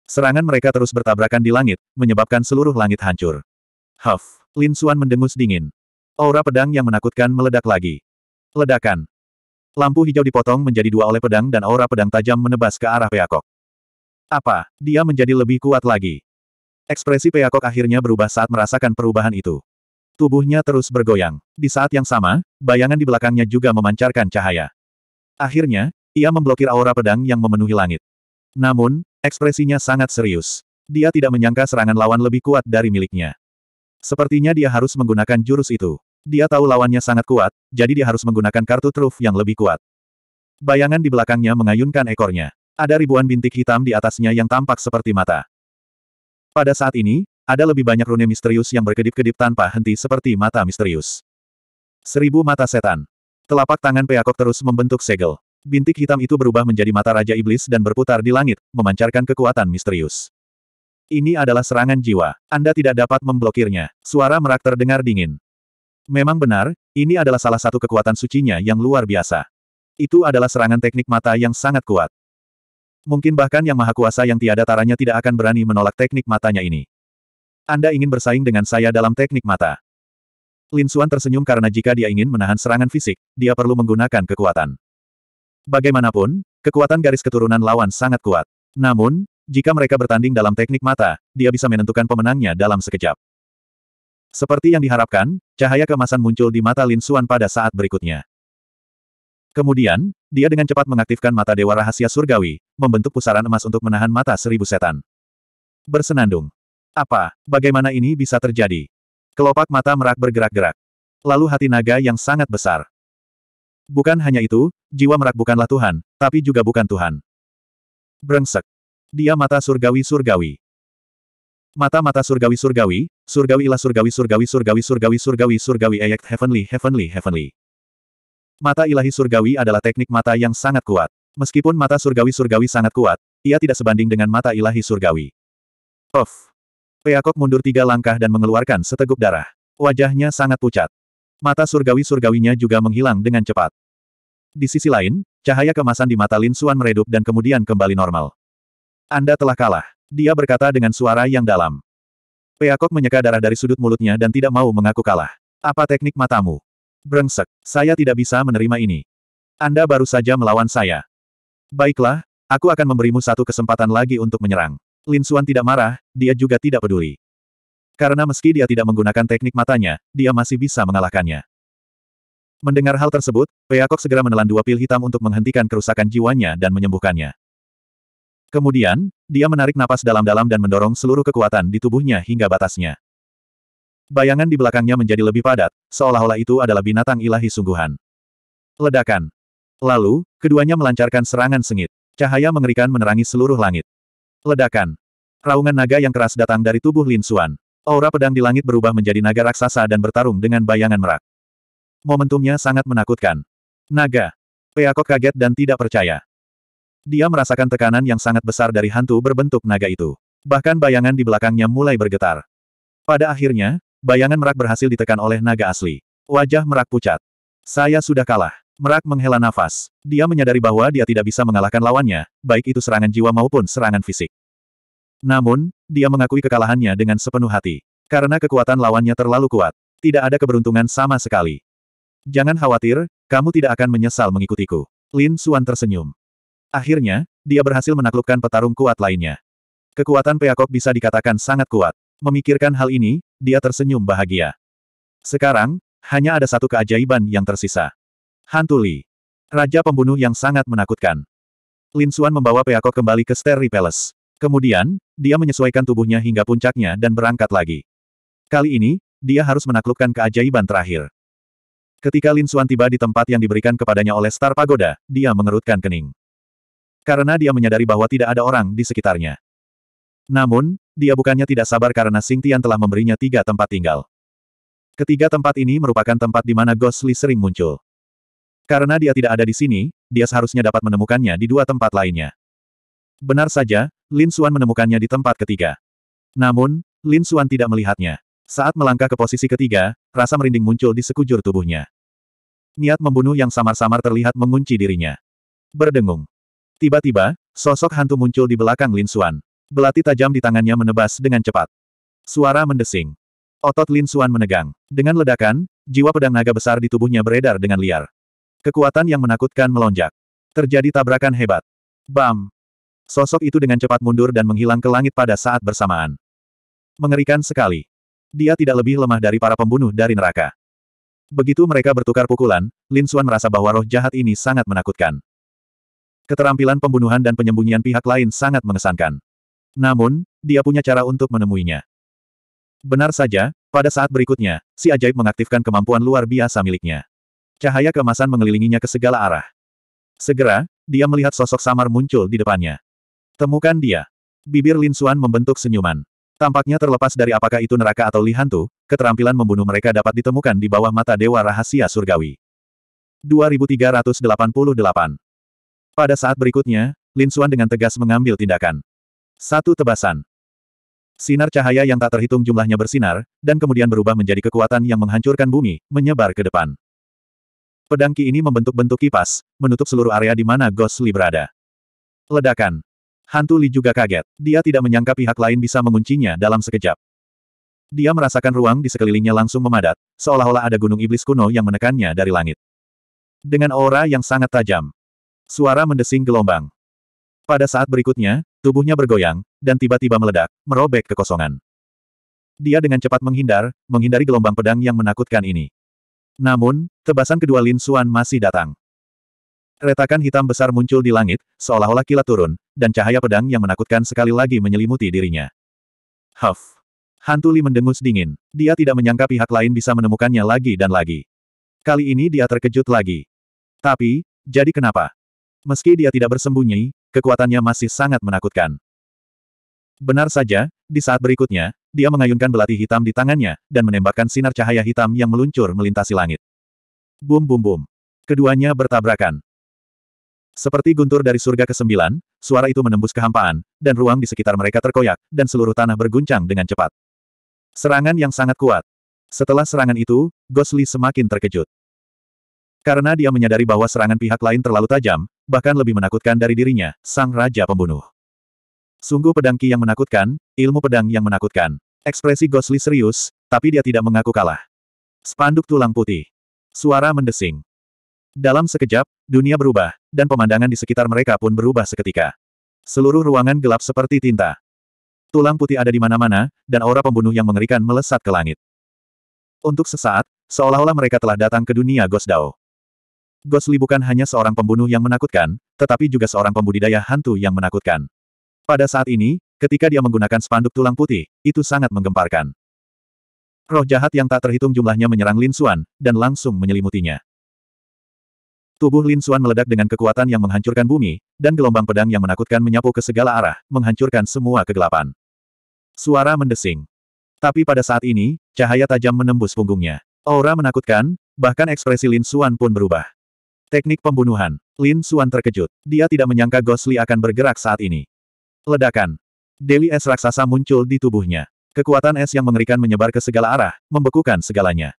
Serangan mereka terus bertabrakan di langit, menyebabkan seluruh langit hancur. Huff! Lin Xuan mendengus dingin. Aura pedang yang menakutkan meledak lagi. Ledakan. Lampu hijau dipotong menjadi dua oleh pedang dan aura pedang tajam menebas ke arah Peacock. Apa, dia menjadi lebih kuat lagi? Ekspresi Peacock akhirnya berubah saat merasakan perubahan itu. Tubuhnya terus bergoyang. Di saat yang sama, bayangan di belakangnya juga memancarkan cahaya. Akhirnya, ia memblokir aura pedang yang memenuhi langit. Namun, ekspresinya sangat serius. Dia tidak menyangka serangan lawan lebih kuat dari miliknya. Sepertinya dia harus menggunakan jurus itu. Dia tahu lawannya sangat kuat, jadi dia harus menggunakan kartu truf yang lebih kuat. Bayangan di belakangnya mengayunkan ekornya. Ada ribuan bintik hitam di atasnya yang tampak seperti mata. Pada saat ini, ada lebih banyak rune misterius yang berkedip-kedip tanpa henti seperti mata misterius. Seribu mata setan. Telapak tangan Peakok terus membentuk segel. Bintik hitam itu berubah menjadi mata Raja Iblis dan berputar di langit, memancarkan kekuatan misterius. Ini adalah serangan jiwa. Anda tidak dapat memblokirnya. Suara merak terdengar dingin. Memang benar, ini adalah salah satu kekuatan sucinya yang luar biasa. Itu adalah serangan teknik mata yang sangat kuat. Mungkin bahkan yang maha kuasa yang tiada taranya tidak akan berani menolak teknik matanya ini. Anda ingin bersaing dengan saya dalam teknik mata. Lin Xuan tersenyum karena jika dia ingin menahan serangan fisik, dia perlu menggunakan kekuatan. Bagaimanapun, kekuatan garis keturunan lawan sangat kuat. Namun, jika mereka bertanding dalam teknik mata, dia bisa menentukan pemenangnya dalam sekejap. Seperti yang diharapkan, cahaya kemasan muncul di mata Lin Xuan pada saat berikutnya. Kemudian, dia dengan cepat mengaktifkan mata dewa rahasia surgawi, membentuk pusaran emas untuk menahan mata seribu setan. Bersenandung. Apa, bagaimana ini bisa terjadi? Kelopak mata merak bergerak-gerak. Lalu hati naga yang sangat besar. Bukan hanya itu, jiwa merak bukanlah Tuhan, tapi juga bukan Tuhan. Brengsek. Dia mata surgawi-surgawi. Mata-mata surgawi-surgawi, surgawi ilah surgawi-surgawi surgawi-surgawi surgawi-surgawi eyect heavenly heavenly heavenly. Mata ilahi surgawi adalah teknik mata yang sangat kuat. Meskipun mata surgawi-surgawi sangat kuat, ia tidak sebanding dengan mata ilahi surgawi. Of. Peakok mundur tiga langkah dan mengeluarkan seteguk darah. Wajahnya sangat pucat. Mata surgawi-surgawinya juga menghilang dengan cepat. Di sisi lain, cahaya kemasan di mata Lin Suan meredup dan kemudian kembali normal. Anda telah kalah. Dia berkata dengan suara yang dalam. Peacock menyeka darah dari sudut mulutnya dan tidak mau mengaku kalah. Apa teknik matamu? Brengsek, saya tidak bisa menerima ini. Anda baru saja melawan saya. Baiklah, aku akan memberimu satu kesempatan lagi untuk menyerang. Lin Suan tidak marah, dia juga tidak peduli. Karena meski dia tidak menggunakan teknik matanya, dia masih bisa mengalahkannya. Mendengar hal tersebut, Peacock segera menelan dua pil hitam untuk menghentikan kerusakan jiwanya dan menyembuhkannya. Kemudian, dia menarik napas dalam-dalam dan mendorong seluruh kekuatan di tubuhnya hingga batasnya. Bayangan di belakangnya menjadi lebih padat, seolah-olah itu adalah binatang ilahi sungguhan. Ledakan. Lalu, keduanya melancarkan serangan sengit. Cahaya mengerikan menerangi seluruh langit. Ledakan. Raungan naga yang keras datang dari tubuh Lin Xuan. Aura pedang di langit berubah menjadi naga raksasa dan bertarung dengan bayangan merak. Momentumnya sangat menakutkan. Naga. Peakok kaget dan tidak percaya. Dia merasakan tekanan yang sangat besar dari hantu berbentuk naga itu. Bahkan bayangan di belakangnya mulai bergetar. Pada akhirnya, bayangan merak berhasil ditekan oleh naga asli. Wajah merak pucat. Saya sudah kalah. Merak menghela nafas. Dia menyadari bahwa dia tidak bisa mengalahkan lawannya, baik itu serangan jiwa maupun serangan fisik. Namun, dia mengakui kekalahannya dengan sepenuh hati. Karena kekuatan lawannya terlalu kuat. Tidak ada keberuntungan sama sekali. Jangan khawatir, kamu tidak akan menyesal mengikutiku. Lin Suan tersenyum. Akhirnya, dia berhasil menaklukkan petarung kuat lainnya. Kekuatan Peacock bisa dikatakan sangat kuat. Memikirkan hal ini, dia tersenyum bahagia. Sekarang, hanya ada satu keajaiban yang tersisa. Hantuli, Raja pembunuh yang sangat menakutkan. Lin Xuan membawa Peacock kembali ke Sterry Palace. Kemudian, dia menyesuaikan tubuhnya hingga puncaknya dan berangkat lagi. Kali ini, dia harus menaklukkan keajaiban terakhir. Ketika Lin Xuan tiba di tempat yang diberikan kepadanya oleh Star Pagoda, dia mengerutkan kening. Karena dia menyadari bahwa tidak ada orang di sekitarnya. Namun, dia bukannya tidak sabar karena Sing Tian telah memberinya tiga tempat tinggal. Ketiga tempat ini merupakan tempat di mana Ghost Li sering muncul. Karena dia tidak ada di sini, dia seharusnya dapat menemukannya di dua tempat lainnya. Benar saja, Lin Xuan menemukannya di tempat ketiga. Namun, Lin Xuan tidak melihatnya. Saat melangkah ke posisi ketiga, rasa merinding muncul di sekujur tubuhnya. Niat membunuh yang samar-samar terlihat mengunci dirinya. Berdengung. Tiba-tiba, sosok hantu muncul di belakang Lin Xuan. Belati tajam di tangannya menebas dengan cepat. Suara mendesing. Otot Lin Xuan menegang. Dengan ledakan, jiwa pedang naga besar di tubuhnya beredar dengan liar. Kekuatan yang menakutkan melonjak. Terjadi tabrakan hebat. Bam! Sosok itu dengan cepat mundur dan menghilang ke langit pada saat bersamaan. Mengerikan sekali. Dia tidak lebih lemah dari para pembunuh dari neraka. Begitu mereka bertukar pukulan, Lin Xuan merasa bahwa roh jahat ini sangat menakutkan. Keterampilan pembunuhan dan penyembunyian pihak lain sangat mengesankan. Namun, dia punya cara untuk menemuinya. Benar saja, pada saat berikutnya, si ajaib mengaktifkan kemampuan luar biasa miliknya. Cahaya kemasan mengelilinginya ke segala arah. Segera, dia melihat sosok samar muncul di depannya. Temukan dia. Bibir Lin Xuan membentuk senyuman. Tampaknya terlepas dari apakah itu neraka atau lihantu, keterampilan membunuh mereka dapat ditemukan di bawah mata Dewa Rahasia Surgawi. 2388 pada saat berikutnya, Lin Xuan dengan tegas mengambil tindakan. Satu tebasan. Sinar cahaya yang tak terhitung jumlahnya bersinar, dan kemudian berubah menjadi kekuatan yang menghancurkan bumi, menyebar ke depan. Pedang Ki ini membentuk bentuk kipas, menutup seluruh area di mana Ghost Li berada. Ledakan. Hantu Li juga kaget. Dia tidak menyangka pihak lain bisa menguncinya dalam sekejap. Dia merasakan ruang di sekelilingnya langsung memadat, seolah-olah ada gunung iblis kuno yang menekannya dari langit. Dengan aura yang sangat tajam, Suara mendesing gelombang. Pada saat berikutnya, tubuhnya bergoyang, dan tiba-tiba meledak, merobek kekosongan. Dia dengan cepat menghindar, menghindari gelombang pedang yang menakutkan ini. Namun, tebasan kedua Lin Suan masih datang. Retakan hitam besar muncul di langit, seolah-olah kilat turun, dan cahaya pedang yang menakutkan sekali lagi menyelimuti dirinya. Huff! Hantu Li mendengus dingin. Dia tidak menyangka pihak lain bisa menemukannya lagi dan lagi. Kali ini dia terkejut lagi. Tapi, jadi kenapa? Meski dia tidak bersembunyi, kekuatannya masih sangat menakutkan. Benar saja, di saat berikutnya, dia mengayunkan belati hitam di tangannya, dan menembakkan sinar cahaya hitam yang meluncur melintasi langit. Bum bum bum. Keduanya bertabrakan. Seperti guntur dari surga ke-9, suara itu menembus kehampaan, dan ruang di sekitar mereka terkoyak, dan seluruh tanah berguncang dengan cepat. Serangan yang sangat kuat. Setelah serangan itu, Gosli semakin terkejut. Karena dia menyadari bahwa serangan pihak lain terlalu tajam, bahkan lebih menakutkan dari dirinya, sang raja pembunuh. Sungguh pedang Ki yang menakutkan, ilmu pedang yang menakutkan. Ekspresi Ghostly serius, tapi dia tidak mengaku kalah. Spanduk tulang putih. Suara mendesing. Dalam sekejap, dunia berubah, dan pemandangan di sekitar mereka pun berubah seketika. Seluruh ruangan gelap seperti tinta. Tulang putih ada di mana-mana, dan aura pembunuh yang mengerikan melesat ke langit. Untuk sesaat, seolah-olah mereka telah datang ke dunia Gosdao. Gosli bukan hanya seorang pembunuh yang menakutkan, tetapi juga seorang pembudidaya hantu yang menakutkan. Pada saat ini, ketika dia menggunakan spanduk tulang putih, itu sangat menggemparkan. Roh jahat yang tak terhitung jumlahnya menyerang Lin Suan dan langsung menyelimutinya. Tubuh Lin Suan meledak dengan kekuatan yang menghancurkan bumi, dan gelombang pedang yang menakutkan menyapu ke segala arah, menghancurkan semua kegelapan. Suara mendesing. Tapi pada saat ini, cahaya tajam menembus punggungnya. Aura menakutkan, bahkan ekspresi Lin Suan pun berubah. Teknik pembunuhan. Lin Suan terkejut. Dia tidak menyangka Ghost akan bergerak saat ini. Ledakan. Dewi es raksasa muncul di tubuhnya. Kekuatan es yang mengerikan menyebar ke segala arah, membekukan segalanya.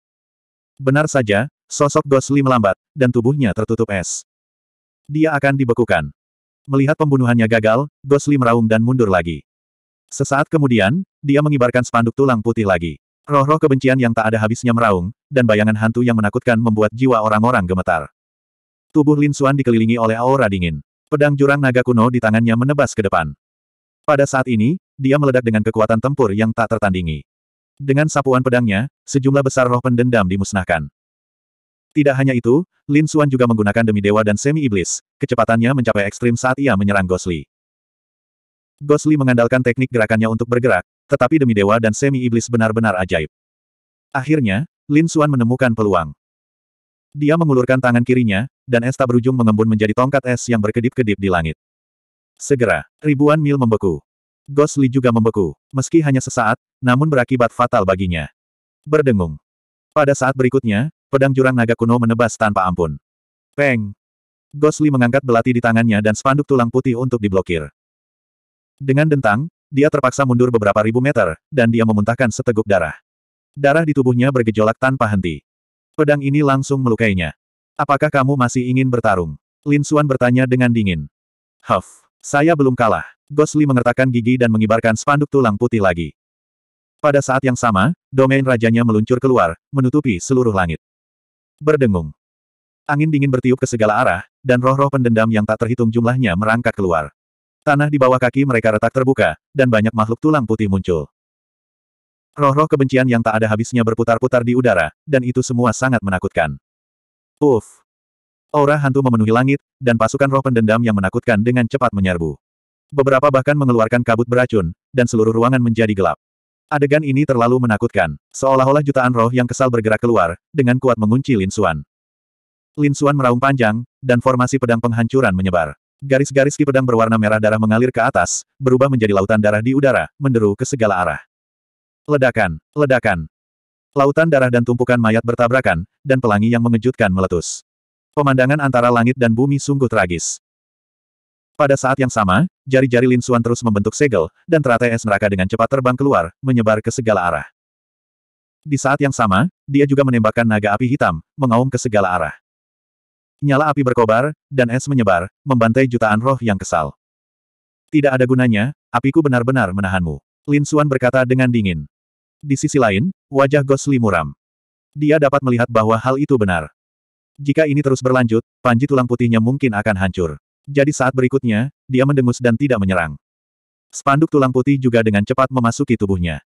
Benar saja, sosok Ghost melambat, dan tubuhnya tertutup es. Dia akan dibekukan. Melihat pembunuhannya gagal, Ghost meraung dan mundur lagi. Sesaat kemudian, dia mengibarkan spanduk tulang putih lagi. Roh-roh kebencian yang tak ada habisnya meraung, dan bayangan hantu yang menakutkan membuat jiwa orang-orang gemetar. Tubuh Lin Xuan dikelilingi oleh aura dingin. Pedang jurang naga kuno di tangannya menebas ke depan. Pada saat ini, dia meledak dengan kekuatan tempur yang tak tertandingi. Dengan sapuan pedangnya, sejumlah besar roh pendendam dimusnahkan. Tidak hanya itu, Lin Xuan juga menggunakan demi dewa dan semi iblis. Kecepatannya mencapai ekstrim saat ia menyerang Gosli. Gosli mengandalkan teknik gerakannya untuk bergerak, tetapi demi dewa dan semi iblis benar-benar ajaib. Akhirnya, Lin Xuan menemukan peluang. Dia mengulurkan tangan kirinya, dan es tak berujung mengembun menjadi tongkat es yang berkedip-kedip di langit. Segera, ribuan mil membeku. Gosli juga membeku, meski hanya sesaat, namun berakibat fatal baginya. Berdengung. Pada saat berikutnya, pedang jurang naga kuno menebas tanpa ampun. Peng! Gosli mengangkat belati di tangannya dan spanduk tulang putih untuk diblokir. Dengan dentang, dia terpaksa mundur beberapa ribu meter, dan dia memuntahkan seteguk darah. Darah di tubuhnya bergejolak tanpa henti. Pedang ini langsung melukainya. Apakah kamu masih ingin bertarung? Lin Xuan bertanya dengan dingin. Huff, saya belum kalah. Gosli mengertakkan gigi dan mengibarkan spanduk tulang putih lagi. Pada saat yang sama, domain rajanya meluncur keluar, menutupi seluruh langit. Berdengung. Angin dingin bertiup ke segala arah, dan roh-roh pendendam yang tak terhitung jumlahnya merangkak keluar. Tanah di bawah kaki mereka retak terbuka, dan banyak makhluk tulang putih muncul. Roh-roh kebencian yang tak ada habisnya berputar-putar di udara, dan itu semua sangat menakutkan. Uff! Aura hantu memenuhi langit, dan pasukan roh pendendam yang menakutkan dengan cepat menyerbu. Beberapa bahkan mengeluarkan kabut beracun, dan seluruh ruangan menjadi gelap. Adegan ini terlalu menakutkan, seolah-olah jutaan roh yang kesal bergerak keluar, dengan kuat mengunci Lin Xuan. Lin Xuan meraung panjang, dan formasi pedang penghancuran menyebar. Garis-garis di pedang berwarna merah darah mengalir ke atas, berubah menjadi lautan darah di udara, menderu ke segala arah. Ledakan, ledakan. Lautan darah dan tumpukan mayat bertabrakan, dan pelangi yang mengejutkan meletus. Pemandangan antara langit dan bumi sungguh tragis. Pada saat yang sama, jari-jari Lin Xuan terus membentuk segel, dan teratai es neraka dengan cepat terbang keluar, menyebar ke segala arah. Di saat yang sama, dia juga menembakkan naga api hitam, mengaum ke segala arah. Nyala api berkobar, dan es menyebar, membantai jutaan roh yang kesal. Tidak ada gunanya, apiku benar-benar menahanmu. Lin Xuan berkata dengan dingin. Di sisi lain, wajah Gosli muram. Dia dapat melihat bahwa hal itu benar. Jika ini terus berlanjut, panji tulang putihnya mungkin akan hancur. Jadi saat berikutnya, dia mendengus dan tidak menyerang. Spanduk tulang putih juga dengan cepat memasuki tubuhnya.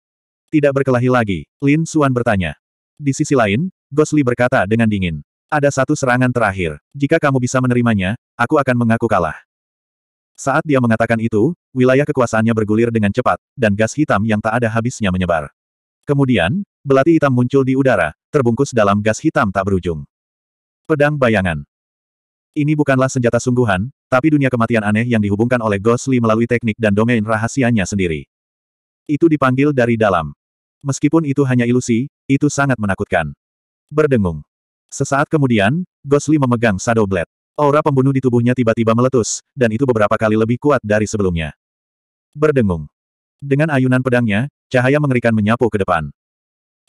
Tidak berkelahi lagi, Lin Suan bertanya. Di sisi lain, Gosli berkata dengan dingin. Ada satu serangan terakhir. Jika kamu bisa menerimanya, aku akan mengaku kalah. Saat dia mengatakan itu, wilayah kekuasaannya bergulir dengan cepat, dan gas hitam yang tak ada habisnya menyebar. Kemudian, belati hitam muncul di udara, terbungkus dalam gas hitam tak berujung. Pedang bayangan. Ini bukanlah senjata sungguhan, tapi dunia kematian aneh yang dihubungkan oleh Ghost Lee melalui teknik dan domain rahasianya sendiri. Itu dipanggil dari dalam. Meskipun itu hanya ilusi, itu sangat menakutkan. Berdengung. Sesaat kemudian, Ghost Lee memegang Shadow Blade. Aura pembunuh di tubuhnya tiba-tiba meletus, dan itu beberapa kali lebih kuat dari sebelumnya. Berdengung. Dengan ayunan pedangnya, Cahaya mengerikan menyapu ke depan.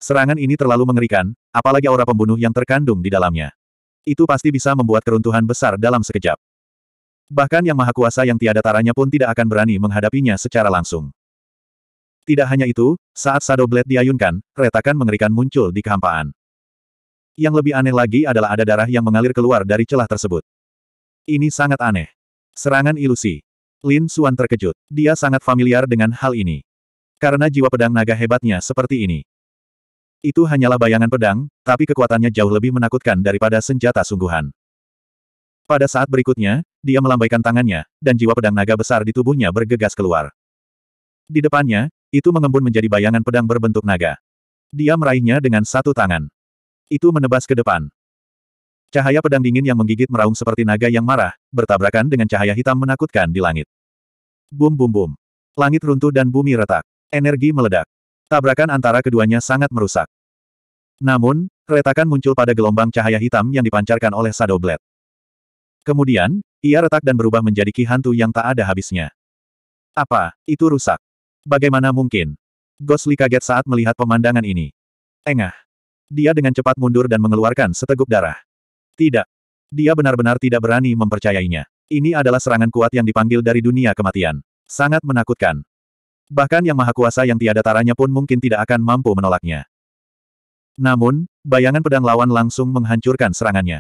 Serangan ini terlalu mengerikan, apalagi aura pembunuh yang terkandung di dalamnya. Itu pasti bisa membuat keruntuhan besar dalam sekejap. Bahkan yang maha kuasa yang tiada taranya pun tidak akan berani menghadapinya secara langsung. Tidak hanya itu, saat Shadow Blade diayunkan, retakan mengerikan muncul di kehampaan. Yang lebih aneh lagi adalah ada darah yang mengalir keluar dari celah tersebut. Ini sangat aneh. Serangan ilusi. Lin Suan terkejut. Dia sangat familiar dengan hal ini. Karena jiwa pedang naga hebatnya seperti ini. Itu hanyalah bayangan pedang, tapi kekuatannya jauh lebih menakutkan daripada senjata sungguhan. Pada saat berikutnya, dia melambaikan tangannya, dan jiwa pedang naga besar di tubuhnya bergegas keluar. Di depannya, itu mengembun menjadi bayangan pedang berbentuk naga. Dia meraihnya dengan satu tangan. Itu menebas ke depan. Cahaya pedang dingin yang menggigit meraung seperti naga yang marah, bertabrakan dengan cahaya hitam menakutkan di langit. Bum bum bum. Langit runtuh dan bumi retak. Energi meledak. Tabrakan antara keduanya sangat merusak. Namun, retakan muncul pada gelombang cahaya hitam yang dipancarkan oleh Shadow Blade. Kemudian, ia retak dan berubah menjadi ki hantu yang tak ada habisnya. Apa, itu rusak? Bagaimana mungkin? Gosli kaget saat melihat pemandangan ini. Engah. Dia dengan cepat mundur dan mengeluarkan seteguk darah. Tidak. Dia benar-benar tidak berani mempercayainya. Ini adalah serangan kuat yang dipanggil dari dunia kematian. Sangat menakutkan. Bahkan yang maha kuasa yang tiada taranya pun mungkin tidak akan mampu menolaknya. Namun, bayangan pedang lawan langsung menghancurkan serangannya.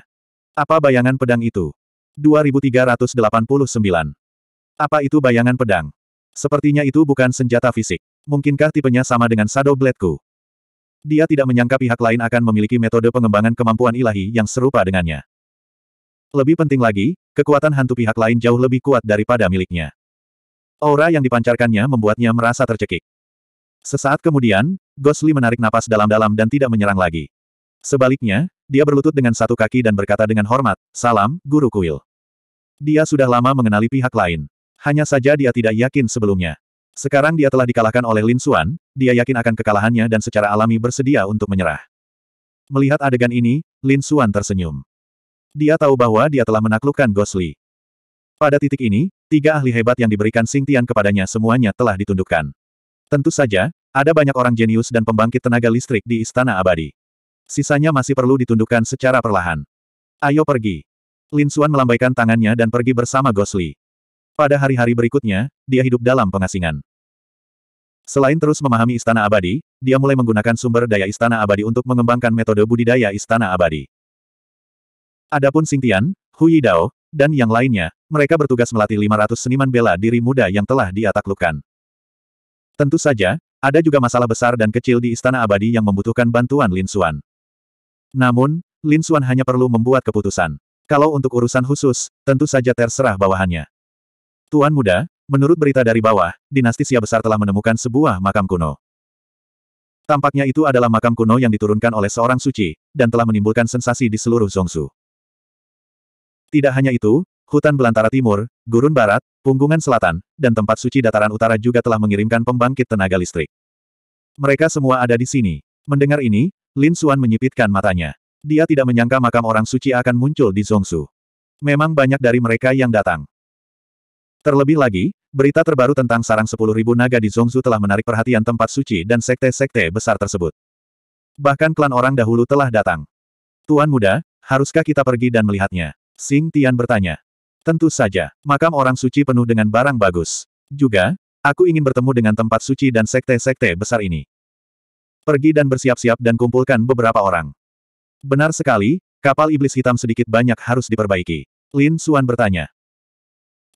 Apa bayangan pedang itu? 2389. Apa itu bayangan pedang? Sepertinya itu bukan senjata fisik. Mungkinkah tipenya sama dengan Shadow Blade-ku? Dia tidak menyangka pihak lain akan memiliki metode pengembangan kemampuan ilahi yang serupa dengannya. Lebih penting lagi, kekuatan hantu pihak lain jauh lebih kuat daripada miliknya. Aura yang dipancarkannya membuatnya merasa tercekik. Sesaat kemudian, Gosli menarik napas dalam-dalam dan tidak menyerang lagi. Sebaliknya, dia berlutut dengan satu kaki dan berkata dengan hormat, Salam, Guru Kuil. Dia sudah lama mengenali pihak lain. Hanya saja dia tidak yakin sebelumnya. Sekarang dia telah dikalahkan oleh Lin Suan, dia yakin akan kekalahannya dan secara alami bersedia untuk menyerah. Melihat adegan ini, Lin Suan tersenyum. Dia tahu bahwa dia telah menaklukkan Gosli. Pada titik ini, Tiga ahli hebat yang diberikan Sing Tian kepadanya semuanya telah ditundukkan. Tentu saja, ada banyak orang jenius dan pembangkit tenaga listrik di Istana Abadi. Sisanya masih perlu ditundukkan secara perlahan. Ayo pergi. Lin Xuan melambaikan tangannya dan pergi bersama Gosli. Pada hari-hari berikutnya, dia hidup dalam pengasingan. Selain terus memahami Istana Abadi, dia mulai menggunakan sumber daya Istana Abadi untuk mengembangkan metode budidaya Istana Abadi. Adapun Sing Tian, Hui Dao, dan yang lainnya, mereka bertugas melatih 500 seniman bela diri muda yang telah dia diataklukkan. Tentu saja, ada juga masalah besar dan kecil di Istana Abadi yang membutuhkan bantuan Lin Xuan. Namun, Lin Xuan hanya perlu membuat keputusan. Kalau untuk urusan khusus, tentu saja terserah bawahannya. Tuan muda, menurut berita dari bawah, dinasti Xia besar telah menemukan sebuah makam kuno. Tampaknya itu adalah makam kuno yang diturunkan oleh seorang suci, dan telah menimbulkan sensasi di seluruh Zongsu. Tidak hanya itu, hutan belantara timur, gurun barat, punggungan selatan, dan tempat suci dataran utara juga telah mengirimkan pembangkit tenaga listrik. Mereka semua ada di sini. Mendengar ini, Lin Xuan menyipitkan matanya. Dia tidak menyangka makam orang suci akan muncul di Zongsu. Memang banyak dari mereka yang datang. Terlebih lagi, berita terbaru tentang sarang sepuluh ribu naga di Zongsu telah menarik perhatian tempat suci dan sekte-sekte besar tersebut. Bahkan klan orang dahulu telah datang. Tuan muda, haruskah kita pergi dan melihatnya? Sing Tian bertanya. Tentu saja, makam orang suci penuh dengan barang bagus. Juga, aku ingin bertemu dengan tempat suci dan sekte-sekte besar ini. Pergi dan bersiap-siap dan kumpulkan beberapa orang. Benar sekali, kapal iblis hitam sedikit banyak harus diperbaiki. Lin Suan bertanya.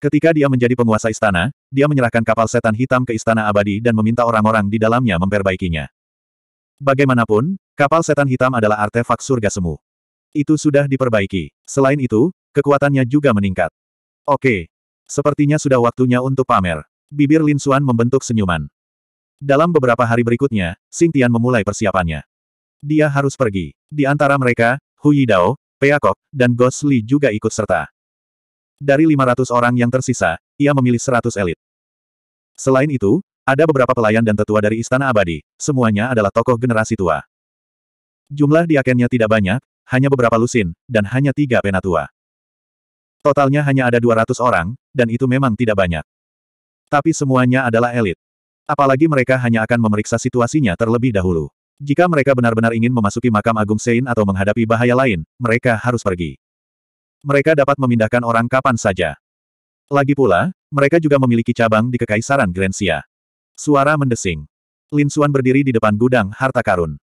Ketika dia menjadi penguasa istana, dia menyerahkan kapal setan hitam ke istana abadi dan meminta orang-orang di dalamnya memperbaikinya. Bagaimanapun, kapal setan hitam adalah artefak surga semu. Itu sudah diperbaiki. Selain itu, kekuatannya juga meningkat. Oke. Sepertinya sudah waktunya untuk pamer. Bibir Lin Xuan membentuk senyuman. Dalam beberapa hari berikutnya, Xing Tian memulai persiapannya. Dia harus pergi. Di antara mereka, Hu Yidao, Peacock, dan Ghost Li juga ikut serta. Dari 500 orang yang tersisa, ia memilih 100 elit. Selain itu, ada beberapa pelayan dan tetua dari Istana Abadi, semuanya adalah tokoh generasi tua. Jumlah diakennya tidak banyak, hanya beberapa lusin, dan hanya tiga penatua. Totalnya hanya ada 200 orang, dan itu memang tidak banyak. Tapi semuanya adalah elit. Apalagi mereka hanya akan memeriksa situasinya terlebih dahulu. Jika mereka benar-benar ingin memasuki makam Agung Sein atau menghadapi bahaya lain, mereka harus pergi. Mereka dapat memindahkan orang kapan saja. Lagi pula, mereka juga memiliki cabang di Kekaisaran Grensia. Suara mendesing. Lin Suan berdiri di depan gudang harta karun.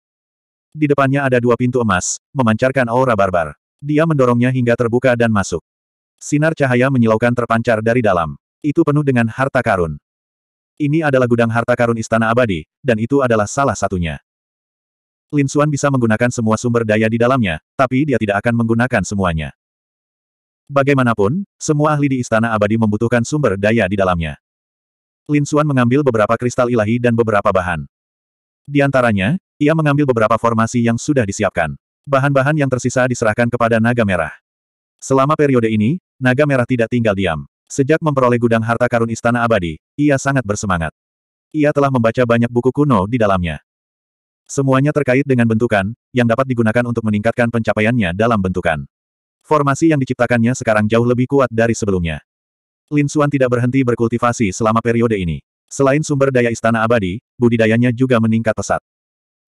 Di depannya ada dua pintu emas, memancarkan aura barbar. Dia mendorongnya hingga terbuka dan masuk. Sinar cahaya menyilaukan terpancar dari dalam. Itu penuh dengan harta karun. Ini adalah gudang harta karun Istana Abadi, dan itu adalah salah satunya. Lin Xuan bisa menggunakan semua sumber daya di dalamnya, tapi dia tidak akan menggunakan semuanya. Bagaimanapun, semua ahli di Istana Abadi membutuhkan sumber daya di dalamnya. Lin Xuan mengambil beberapa kristal ilahi dan beberapa bahan. Di antaranya, ia mengambil beberapa formasi yang sudah disiapkan. Bahan-bahan yang tersisa diserahkan kepada naga merah. Selama periode ini, naga merah tidak tinggal diam. Sejak memperoleh gudang harta karun istana abadi, ia sangat bersemangat. Ia telah membaca banyak buku kuno di dalamnya. Semuanya terkait dengan bentukan, yang dapat digunakan untuk meningkatkan pencapaiannya dalam bentukan. Formasi yang diciptakannya sekarang jauh lebih kuat dari sebelumnya. Lin Xuan tidak berhenti berkultivasi selama periode ini. Selain sumber daya istana abadi, budidayanya juga meningkat pesat.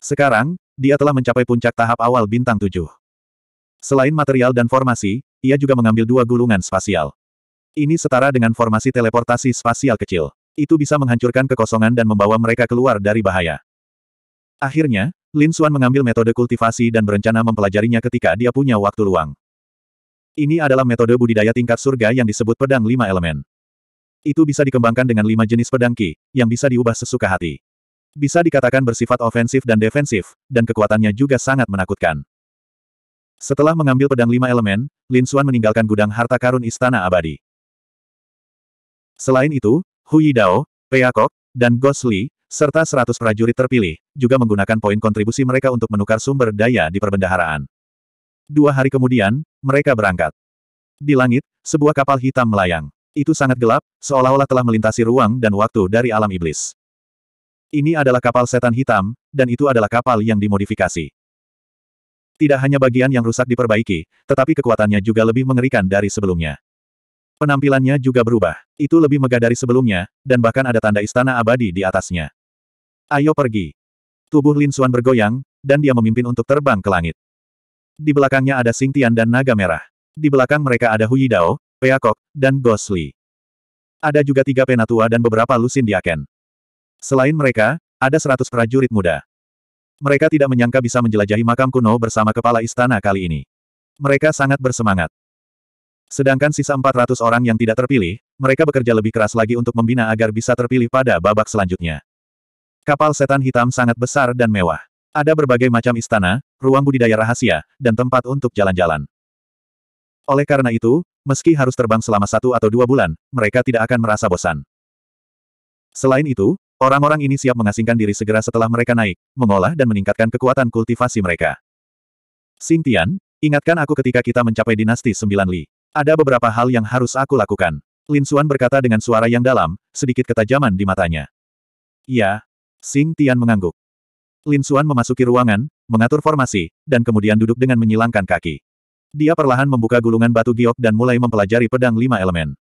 Sekarang, dia telah mencapai puncak tahap awal bintang tujuh. Selain material dan formasi, ia juga mengambil dua gulungan spasial. Ini setara dengan formasi teleportasi spasial kecil. Itu bisa menghancurkan kekosongan dan membawa mereka keluar dari bahaya. Akhirnya, Lin Xuan mengambil metode kultivasi dan berencana mempelajarinya ketika dia punya waktu luang. Ini adalah metode budidaya tingkat surga yang disebut pedang lima elemen. Itu bisa dikembangkan dengan lima jenis pedang ki, yang bisa diubah sesuka hati. Bisa dikatakan bersifat ofensif dan defensif, dan kekuatannya juga sangat menakutkan. Setelah mengambil pedang lima elemen, Lin Xuan meninggalkan gudang harta karun Istana Abadi. Selain itu, Hu Yidao, Peacock, dan Gos Li, serta seratus prajurit terpilih, juga menggunakan poin kontribusi mereka untuk menukar sumber daya di perbendaharaan. Dua hari kemudian, mereka berangkat. Di langit, sebuah kapal hitam melayang. Itu sangat gelap, seolah-olah telah melintasi ruang dan waktu dari alam iblis. Ini adalah kapal setan hitam, dan itu adalah kapal yang dimodifikasi. Tidak hanya bagian yang rusak diperbaiki, tetapi kekuatannya juga lebih mengerikan dari sebelumnya. Penampilannya juga berubah. Itu lebih megah dari sebelumnya, dan bahkan ada tanda istana abadi di atasnya. Ayo pergi. Tubuh Lin Xuan bergoyang, dan dia memimpin untuk terbang ke langit. Di belakangnya ada Sing Tian dan Naga Merah. Di belakang mereka ada Hui Dao, Peakok, dan Gosli. Ada juga tiga penatua dan beberapa lusin diaken. Selain mereka, ada seratus prajurit muda. Mereka tidak menyangka bisa menjelajahi makam kuno bersama kepala istana kali ini. Mereka sangat bersemangat. Sedangkan sisa 400 orang yang tidak terpilih, mereka bekerja lebih keras lagi untuk membina agar bisa terpilih pada babak selanjutnya. Kapal setan hitam sangat besar dan mewah. Ada berbagai macam istana, ruang budidaya rahasia, dan tempat untuk jalan-jalan. Oleh karena itu, meski harus terbang selama satu atau dua bulan, mereka tidak akan merasa bosan. Selain itu, Orang-orang ini siap mengasingkan diri segera setelah mereka naik, mengolah dan meningkatkan kekuatan kultivasi mereka. Xing Tian, ingatkan aku ketika kita mencapai dinasti sembilan Li. Ada beberapa hal yang harus aku lakukan. Lin Xuan berkata dengan suara yang dalam, sedikit ketajaman di matanya. Ya, Xing Tian mengangguk. Lin Xuan memasuki ruangan, mengatur formasi, dan kemudian duduk dengan menyilangkan kaki. Dia perlahan membuka gulungan batu giok dan mulai mempelajari pedang lima elemen.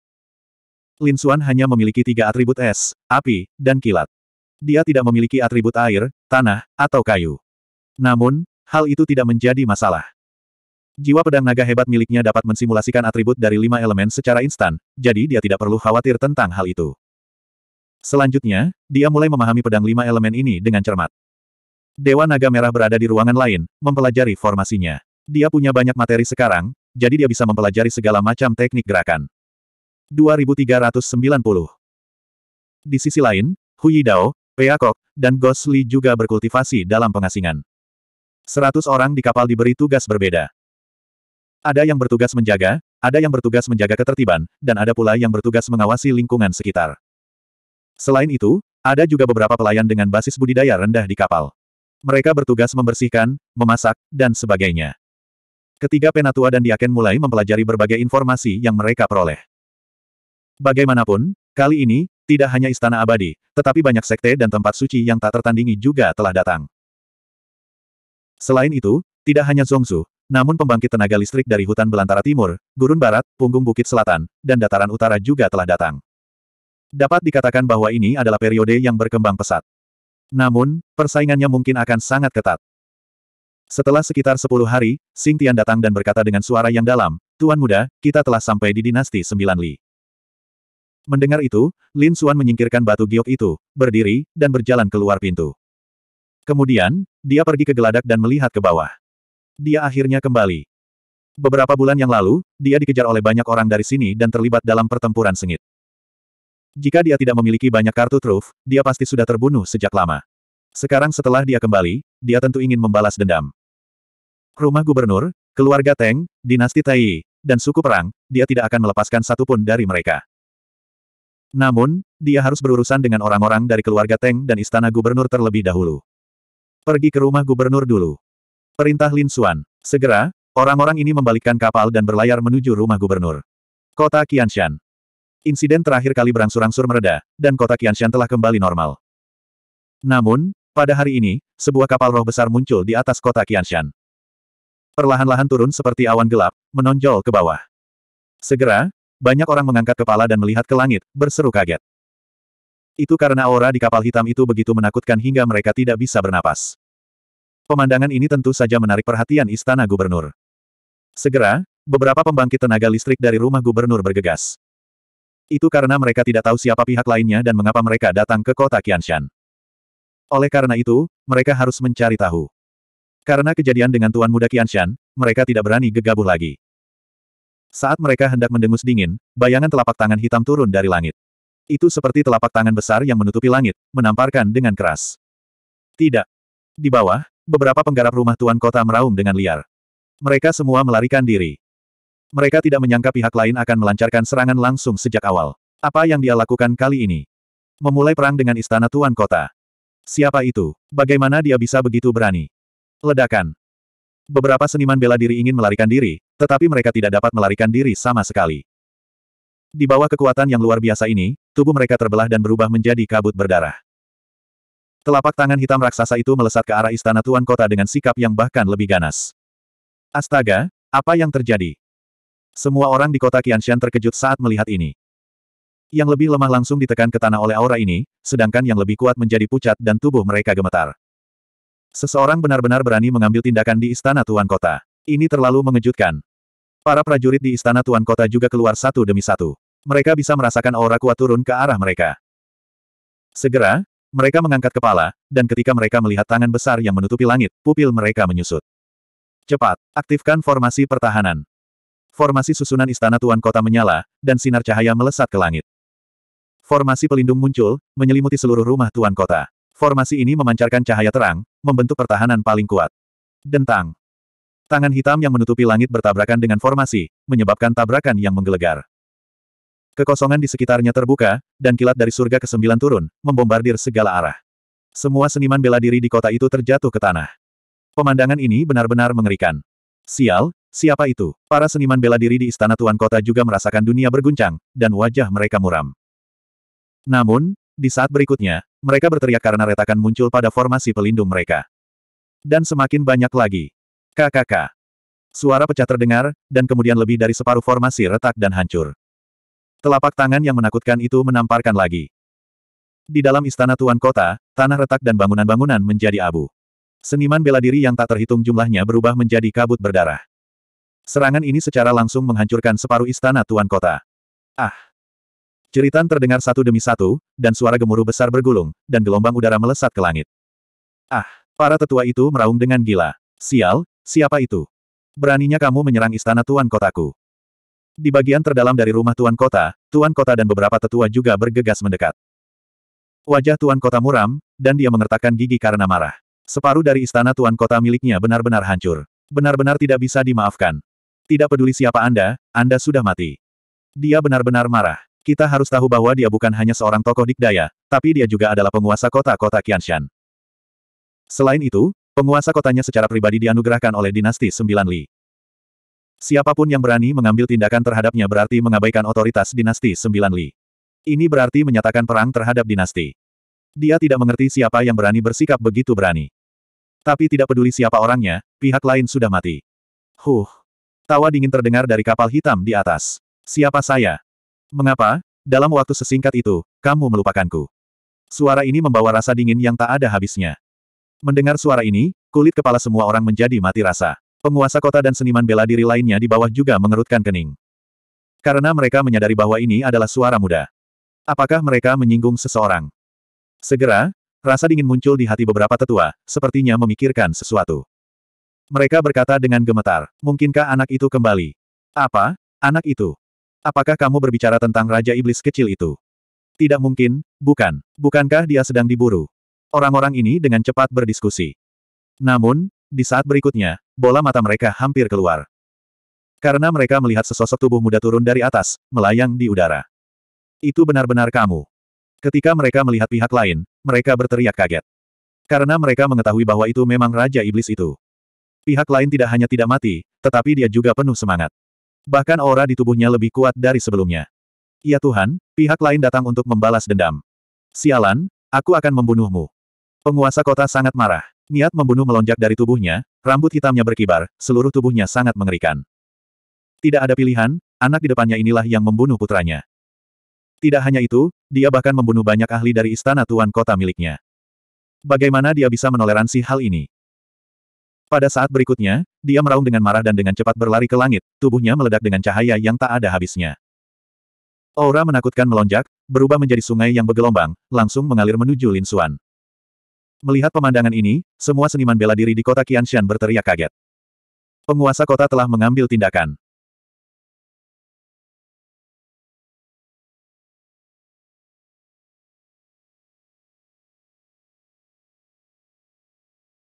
Lin Xuan hanya memiliki tiga atribut es, api, dan kilat. Dia tidak memiliki atribut air, tanah, atau kayu. Namun, hal itu tidak menjadi masalah. Jiwa pedang naga hebat miliknya dapat mensimulasikan atribut dari lima elemen secara instan, jadi dia tidak perlu khawatir tentang hal itu. Selanjutnya, dia mulai memahami pedang lima elemen ini dengan cermat. Dewa Naga Merah berada di ruangan lain, mempelajari formasinya. Dia punya banyak materi sekarang, jadi dia bisa mempelajari segala macam teknik gerakan. 2390. Di sisi lain, Hu Yidao, Peacock, dan Ghost Li juga berkultivasi dalam pengasingan. 100 orang di kapal diberi tugas berbeda. Ada yang bertugas menjaga, ada yang bertugas menjaga ketertiban, dan ada pula yang bertugas mengawasi lingkungan sekitar. Selain itu, ada juga beberapa pelayan dengan basis budidaya rendah di kapal. Mereka bertugas membersihkan, memasak, dan sebagainya. Ketiga penatua dan diaken mulai mempelajari berbagai informasi yang mereka peroleh. Bagaimanapun, kali ini, tidak hanya istana abadi, tetapi banyak sekte dan tempat suci yang tak tertandingi juga telah datang. Selain itu, tidak hanya Zongzu, namun pembangkit tenaga listrik dari hutan belantara timur, gurun barat, punggung bukit selatan, dan dataran utara juga telah datang. Dapat dikatakan bahwa ini adalah periode yang berkembang pesat. Namun, persaingannya mungkin akan sangat ketat. Setelah sekitar 10 hari, Sing Tian datang dan berkata dengan suara yang dalam, Tuan Muda, kita telah sampai di dinasti sembilan Li. Mendengar itu, Lin Xuan menyingkirkan batu giok itu, berdiri, dan berjalan keluar pintu. Kemudian, dia pergi ke geladak dan melihat ke bawah. Dia akhirnya kembali. Beberapa bulan yang lalu, dia dikejar oleh banyak orang dari sini dan terlibat dalam pertempuran sengit. Jika dia tidak memiliki banyak kartu truf, dia pasti sudah terbunuh sejak lama. Sekarang setelah dia kembali, dia tentu ingin membalas dendam. Rumah gubernur, keluarga Teng, dinasti Tai, dan suku perang, dia tidak akan melepaskan satupun dari mereka. Namun, dia harus berurusan dengan orang-orang dari keluarga Teng dan istana gubernur terlebih dahulu. Pergi ke rumah gubernur dulu. Perintah Lin Xuan. Segera, orang-orang ini membalikkan kapal dan berlayar menuju rumah gubernur. Kota Qianshan. Insiden terakhir kali berangsur-angsur mereda, dan kota Qianshan telah kembali normal. Namun, pada hari ini, sebuah kapal roh besar muncul di atas kota Qianshan. Perlahan-lahan turun seperti awan gelap, menonjol ke bawah. Segera, banyak orang mengangkat kepala dan melihat ke langit, berseru kaget. Itu karena aura di kapal hitam itu begitu menakutkan hingga mereka tidak bisa bernapas. Pemandangan ini tentu saja menarik perhatian istana gubernur. Segera, beberapa pembangkit tenaga listrik dari rumah gubernur bergegas. Itu karena mereka tidak tahu siapa pihak lainnya dan mengapa mereka datang ke kota Qianshan. Oleh karena itu, mereka harus mencari tahu. Karena kejadian dengan Tuan Muda Qianshan, mereka tidak berani gegabah lagi. Saat mereka hendak mendengus dingin, bayangan telapak tangan hitam turun dari langit. Itu seperti telapak tangan besar yang menutupi langit, menamparkan dengan keras. Tidak. Di bawah, beberapa penggarap rumah tuan kota meraung dengan liar. Mereka semua melarikan diri. Mereka tidak menyangka pihak lain akan melancarkan serangan langsung sejak awal. Apa yang dia lakukan kali ini? Memulai perang dengan istana tuan kota. Siapa itu? Bagaimana dia bisa begitu berani? Ledakan. Beberapa seniman bela diri ingin melarikan diri, tetapi mereka tidak dapat melarikan diri sama sekali. Di bawah kekuatan yang luar biasa ini, tubuh mereka terbelah dan berubah menjadi kabut berdarah. Telapak tangan hitam raksasa itu melesat ke arah istana tuan kota dengan sikap yang bahkan lebih ganas. Astaga, apa yang terjadi? Semua orang di kota Qianshan terkejut saat melihat ini. Yang lebih lemah langsung ditekan ke tanah oleh aura ini, sedangkan yang lebih kuat menjadi pucat dan tubuh mereka gemetar. Seseorang benar-benar berani mengambil tindakan di istana tuan kota. Ini terlalu mengejutkan. Para prajurit di istana tuan kota juga keluar satu demi satu. Mereka bisa merasakan aura kuat turun ke arah mereka. Segera, mereka mengangkat kepala, dan ketika mereka melihat tangan besar yang menutupi langit, pupil mereka menyusut. Cepat, aktifkan formasi pertahanan. Formasi susunan istana tuan kota menyala, dan sinar cahaya melesat ke langit. Formasi pelindung muncul, menyelimuti seluruh rumah tuan kota. Formasi ini memancarkan cahaya terang, membentuk pertahanan paling kuat. Dentang. Tangan hitam yang menutupi langit bertabrakan dengan formasi, menyebabkan tabrakan yang menggelegar. Kekosongan di sekitarnya terbuka, dan kilat dari surga ke kesembilan turun, membombardir segala arah. Semua seniman bela diri di kota itu terjatuh ke tanah. Pemandangan ini benar-benar mengerikan. Sial, siapa itu? Para seniman bela diri di istana tuan kota juga merasakan dunia berguncang, dan wajah mereka muram. Namun, di saat berikutnya, mereka berteriak karena retakan muncul pada formasi pelindung mereka. Dan semakin banyak lagi. KKK. Suara pecah terdengar, dan kemudian lebih dari separuh formasi retak dan hancur. Telapak tangan yang menakutkan itu menamparkan lagi. Di dalam istana tuan kota, tanah retak dan bangunan-bangunan menjadi abu. Seniman bela diri yang tak terhitung jumlahnya berubah menjadi kabut berdarah. Serangan ini secara langsung menghancurkan separuh istana tuan kota. Ah! Ceritan terdengar satu demi satu, dan suara gemuruh besar bergulung, dan gelombang udara melesat ke langit. Ah! Para tetua itu meraung dengan gila. Sial, Siapa itu? Beraninya kamu menyerang istana Tuan Kotaku. Di bagian terdalam dari rumah Tuan Kota, Tuan Kota dan beberapa tetua juga bergegas mendekat. Wajah Tuan Kota muram, dan dia mengertakkan gigi karena marah. Separuh dari istana Tuan Kota miliknya benar-benar hancur. Benar-benar tidak bisa dimaafkan. Tidak peduli siapa Anda, Anda sudah mati. Dia benar-benar marah. Kita harus tahu bahwa dia bukan hanya seorang tokoh dikdaya, tapi dia juga adalah penguasa kota-kota Qianshan. Selain itu, Penguasa kotanya secara pribadi dianugerahkan oleh dinasti Sembilan Li. Siapapun yang berani mengambil tindakan terhadapnya berarti mengabaikan otoritas dinasti Sembilan Li. Ini berarti menyatakan perang terhadap dinasti. Dia tidak mengerti siapa yang berani bersikap begitu berani. Tapi tidak peduli siapa orangnya, pihak lain sudah mati. Huh. Tawa dingin terdengar dari kapal hitam di atas. Siapa saya? Mengapa, dalam waktu sesingkat itu, kamu melupakanku? Suara ini membawa rasa dingin yang tak ada habisnya. Mendengar suara ini, kulit kepala semua orang menjadi mati rasa. Penguasa kota dan seniman bela diri lainnya di bawah juga mengerutkan kening. Karena mereka menyadari bahwa ini adalah suara muda. Apakah mereka menyinggung seseorang? Segera, rasa dingin muncul di hati beberapa tetua, sepertinya memikirkan sesuatu. Mereka berkata dengan gemetar, mungkinkah anak itu kembali? Apa? Anak itu? Apakah kamu berbicara tentang Raja Iblis kecil itu? Tidak mungkin, bukan. Bukankah dia sedang diburu? Orang-orang ini dengan cepat berdiskusi. Namun, di saat berikutnya, bola mata mereka hampir keluar. Karena mereka melihat sesosok tubuh muda turun dari atas, melayang di udara. Itu benar-benar kamu. Ketika mereka melihat pihak lain, mereka berteriak kaget. Karena mereka mengetahui bahwa itu memang Raja Iblis itu. Pihak lain tidak hanya tidak mati, tetapi dia juga penuh semangat. Bahkan aura di tubuhnya lebih kuat dari sebelumnya. Ya Tuhan, pihak lain datang untuk membalas dendam. Sialan, aku akan membunuhmu. Penguasa kota sangat marah. Niat membunuh melonjak dari tubuhnya, rambut hitamnya berkibar, seluruh tubuhnya sangat mengerikan. Tidak ada pilihan, anak di depannya inilah yang membunuh putranya. Tidak hanya itu, dia bahkan membunuh banyak ahli dari istana tuan kota miliknya. Bagaimana dia bisa menoleransi hal ini? Pada saat berikutnya, dia meraung dengan marah dan dengan cepat berlari ke langit, tubuhnya meledak dengan cahaya yang tak ada habisnya. Aura menakutkan melonjak, berubah menjadi sungai yang bergelombang, langsung mengalir menuju Lin Suan. Melihat pemandangan ini, semua seniman bela diri di kota Qianshan berteriak kaget. Penguasa kota telah mengambil tindakan.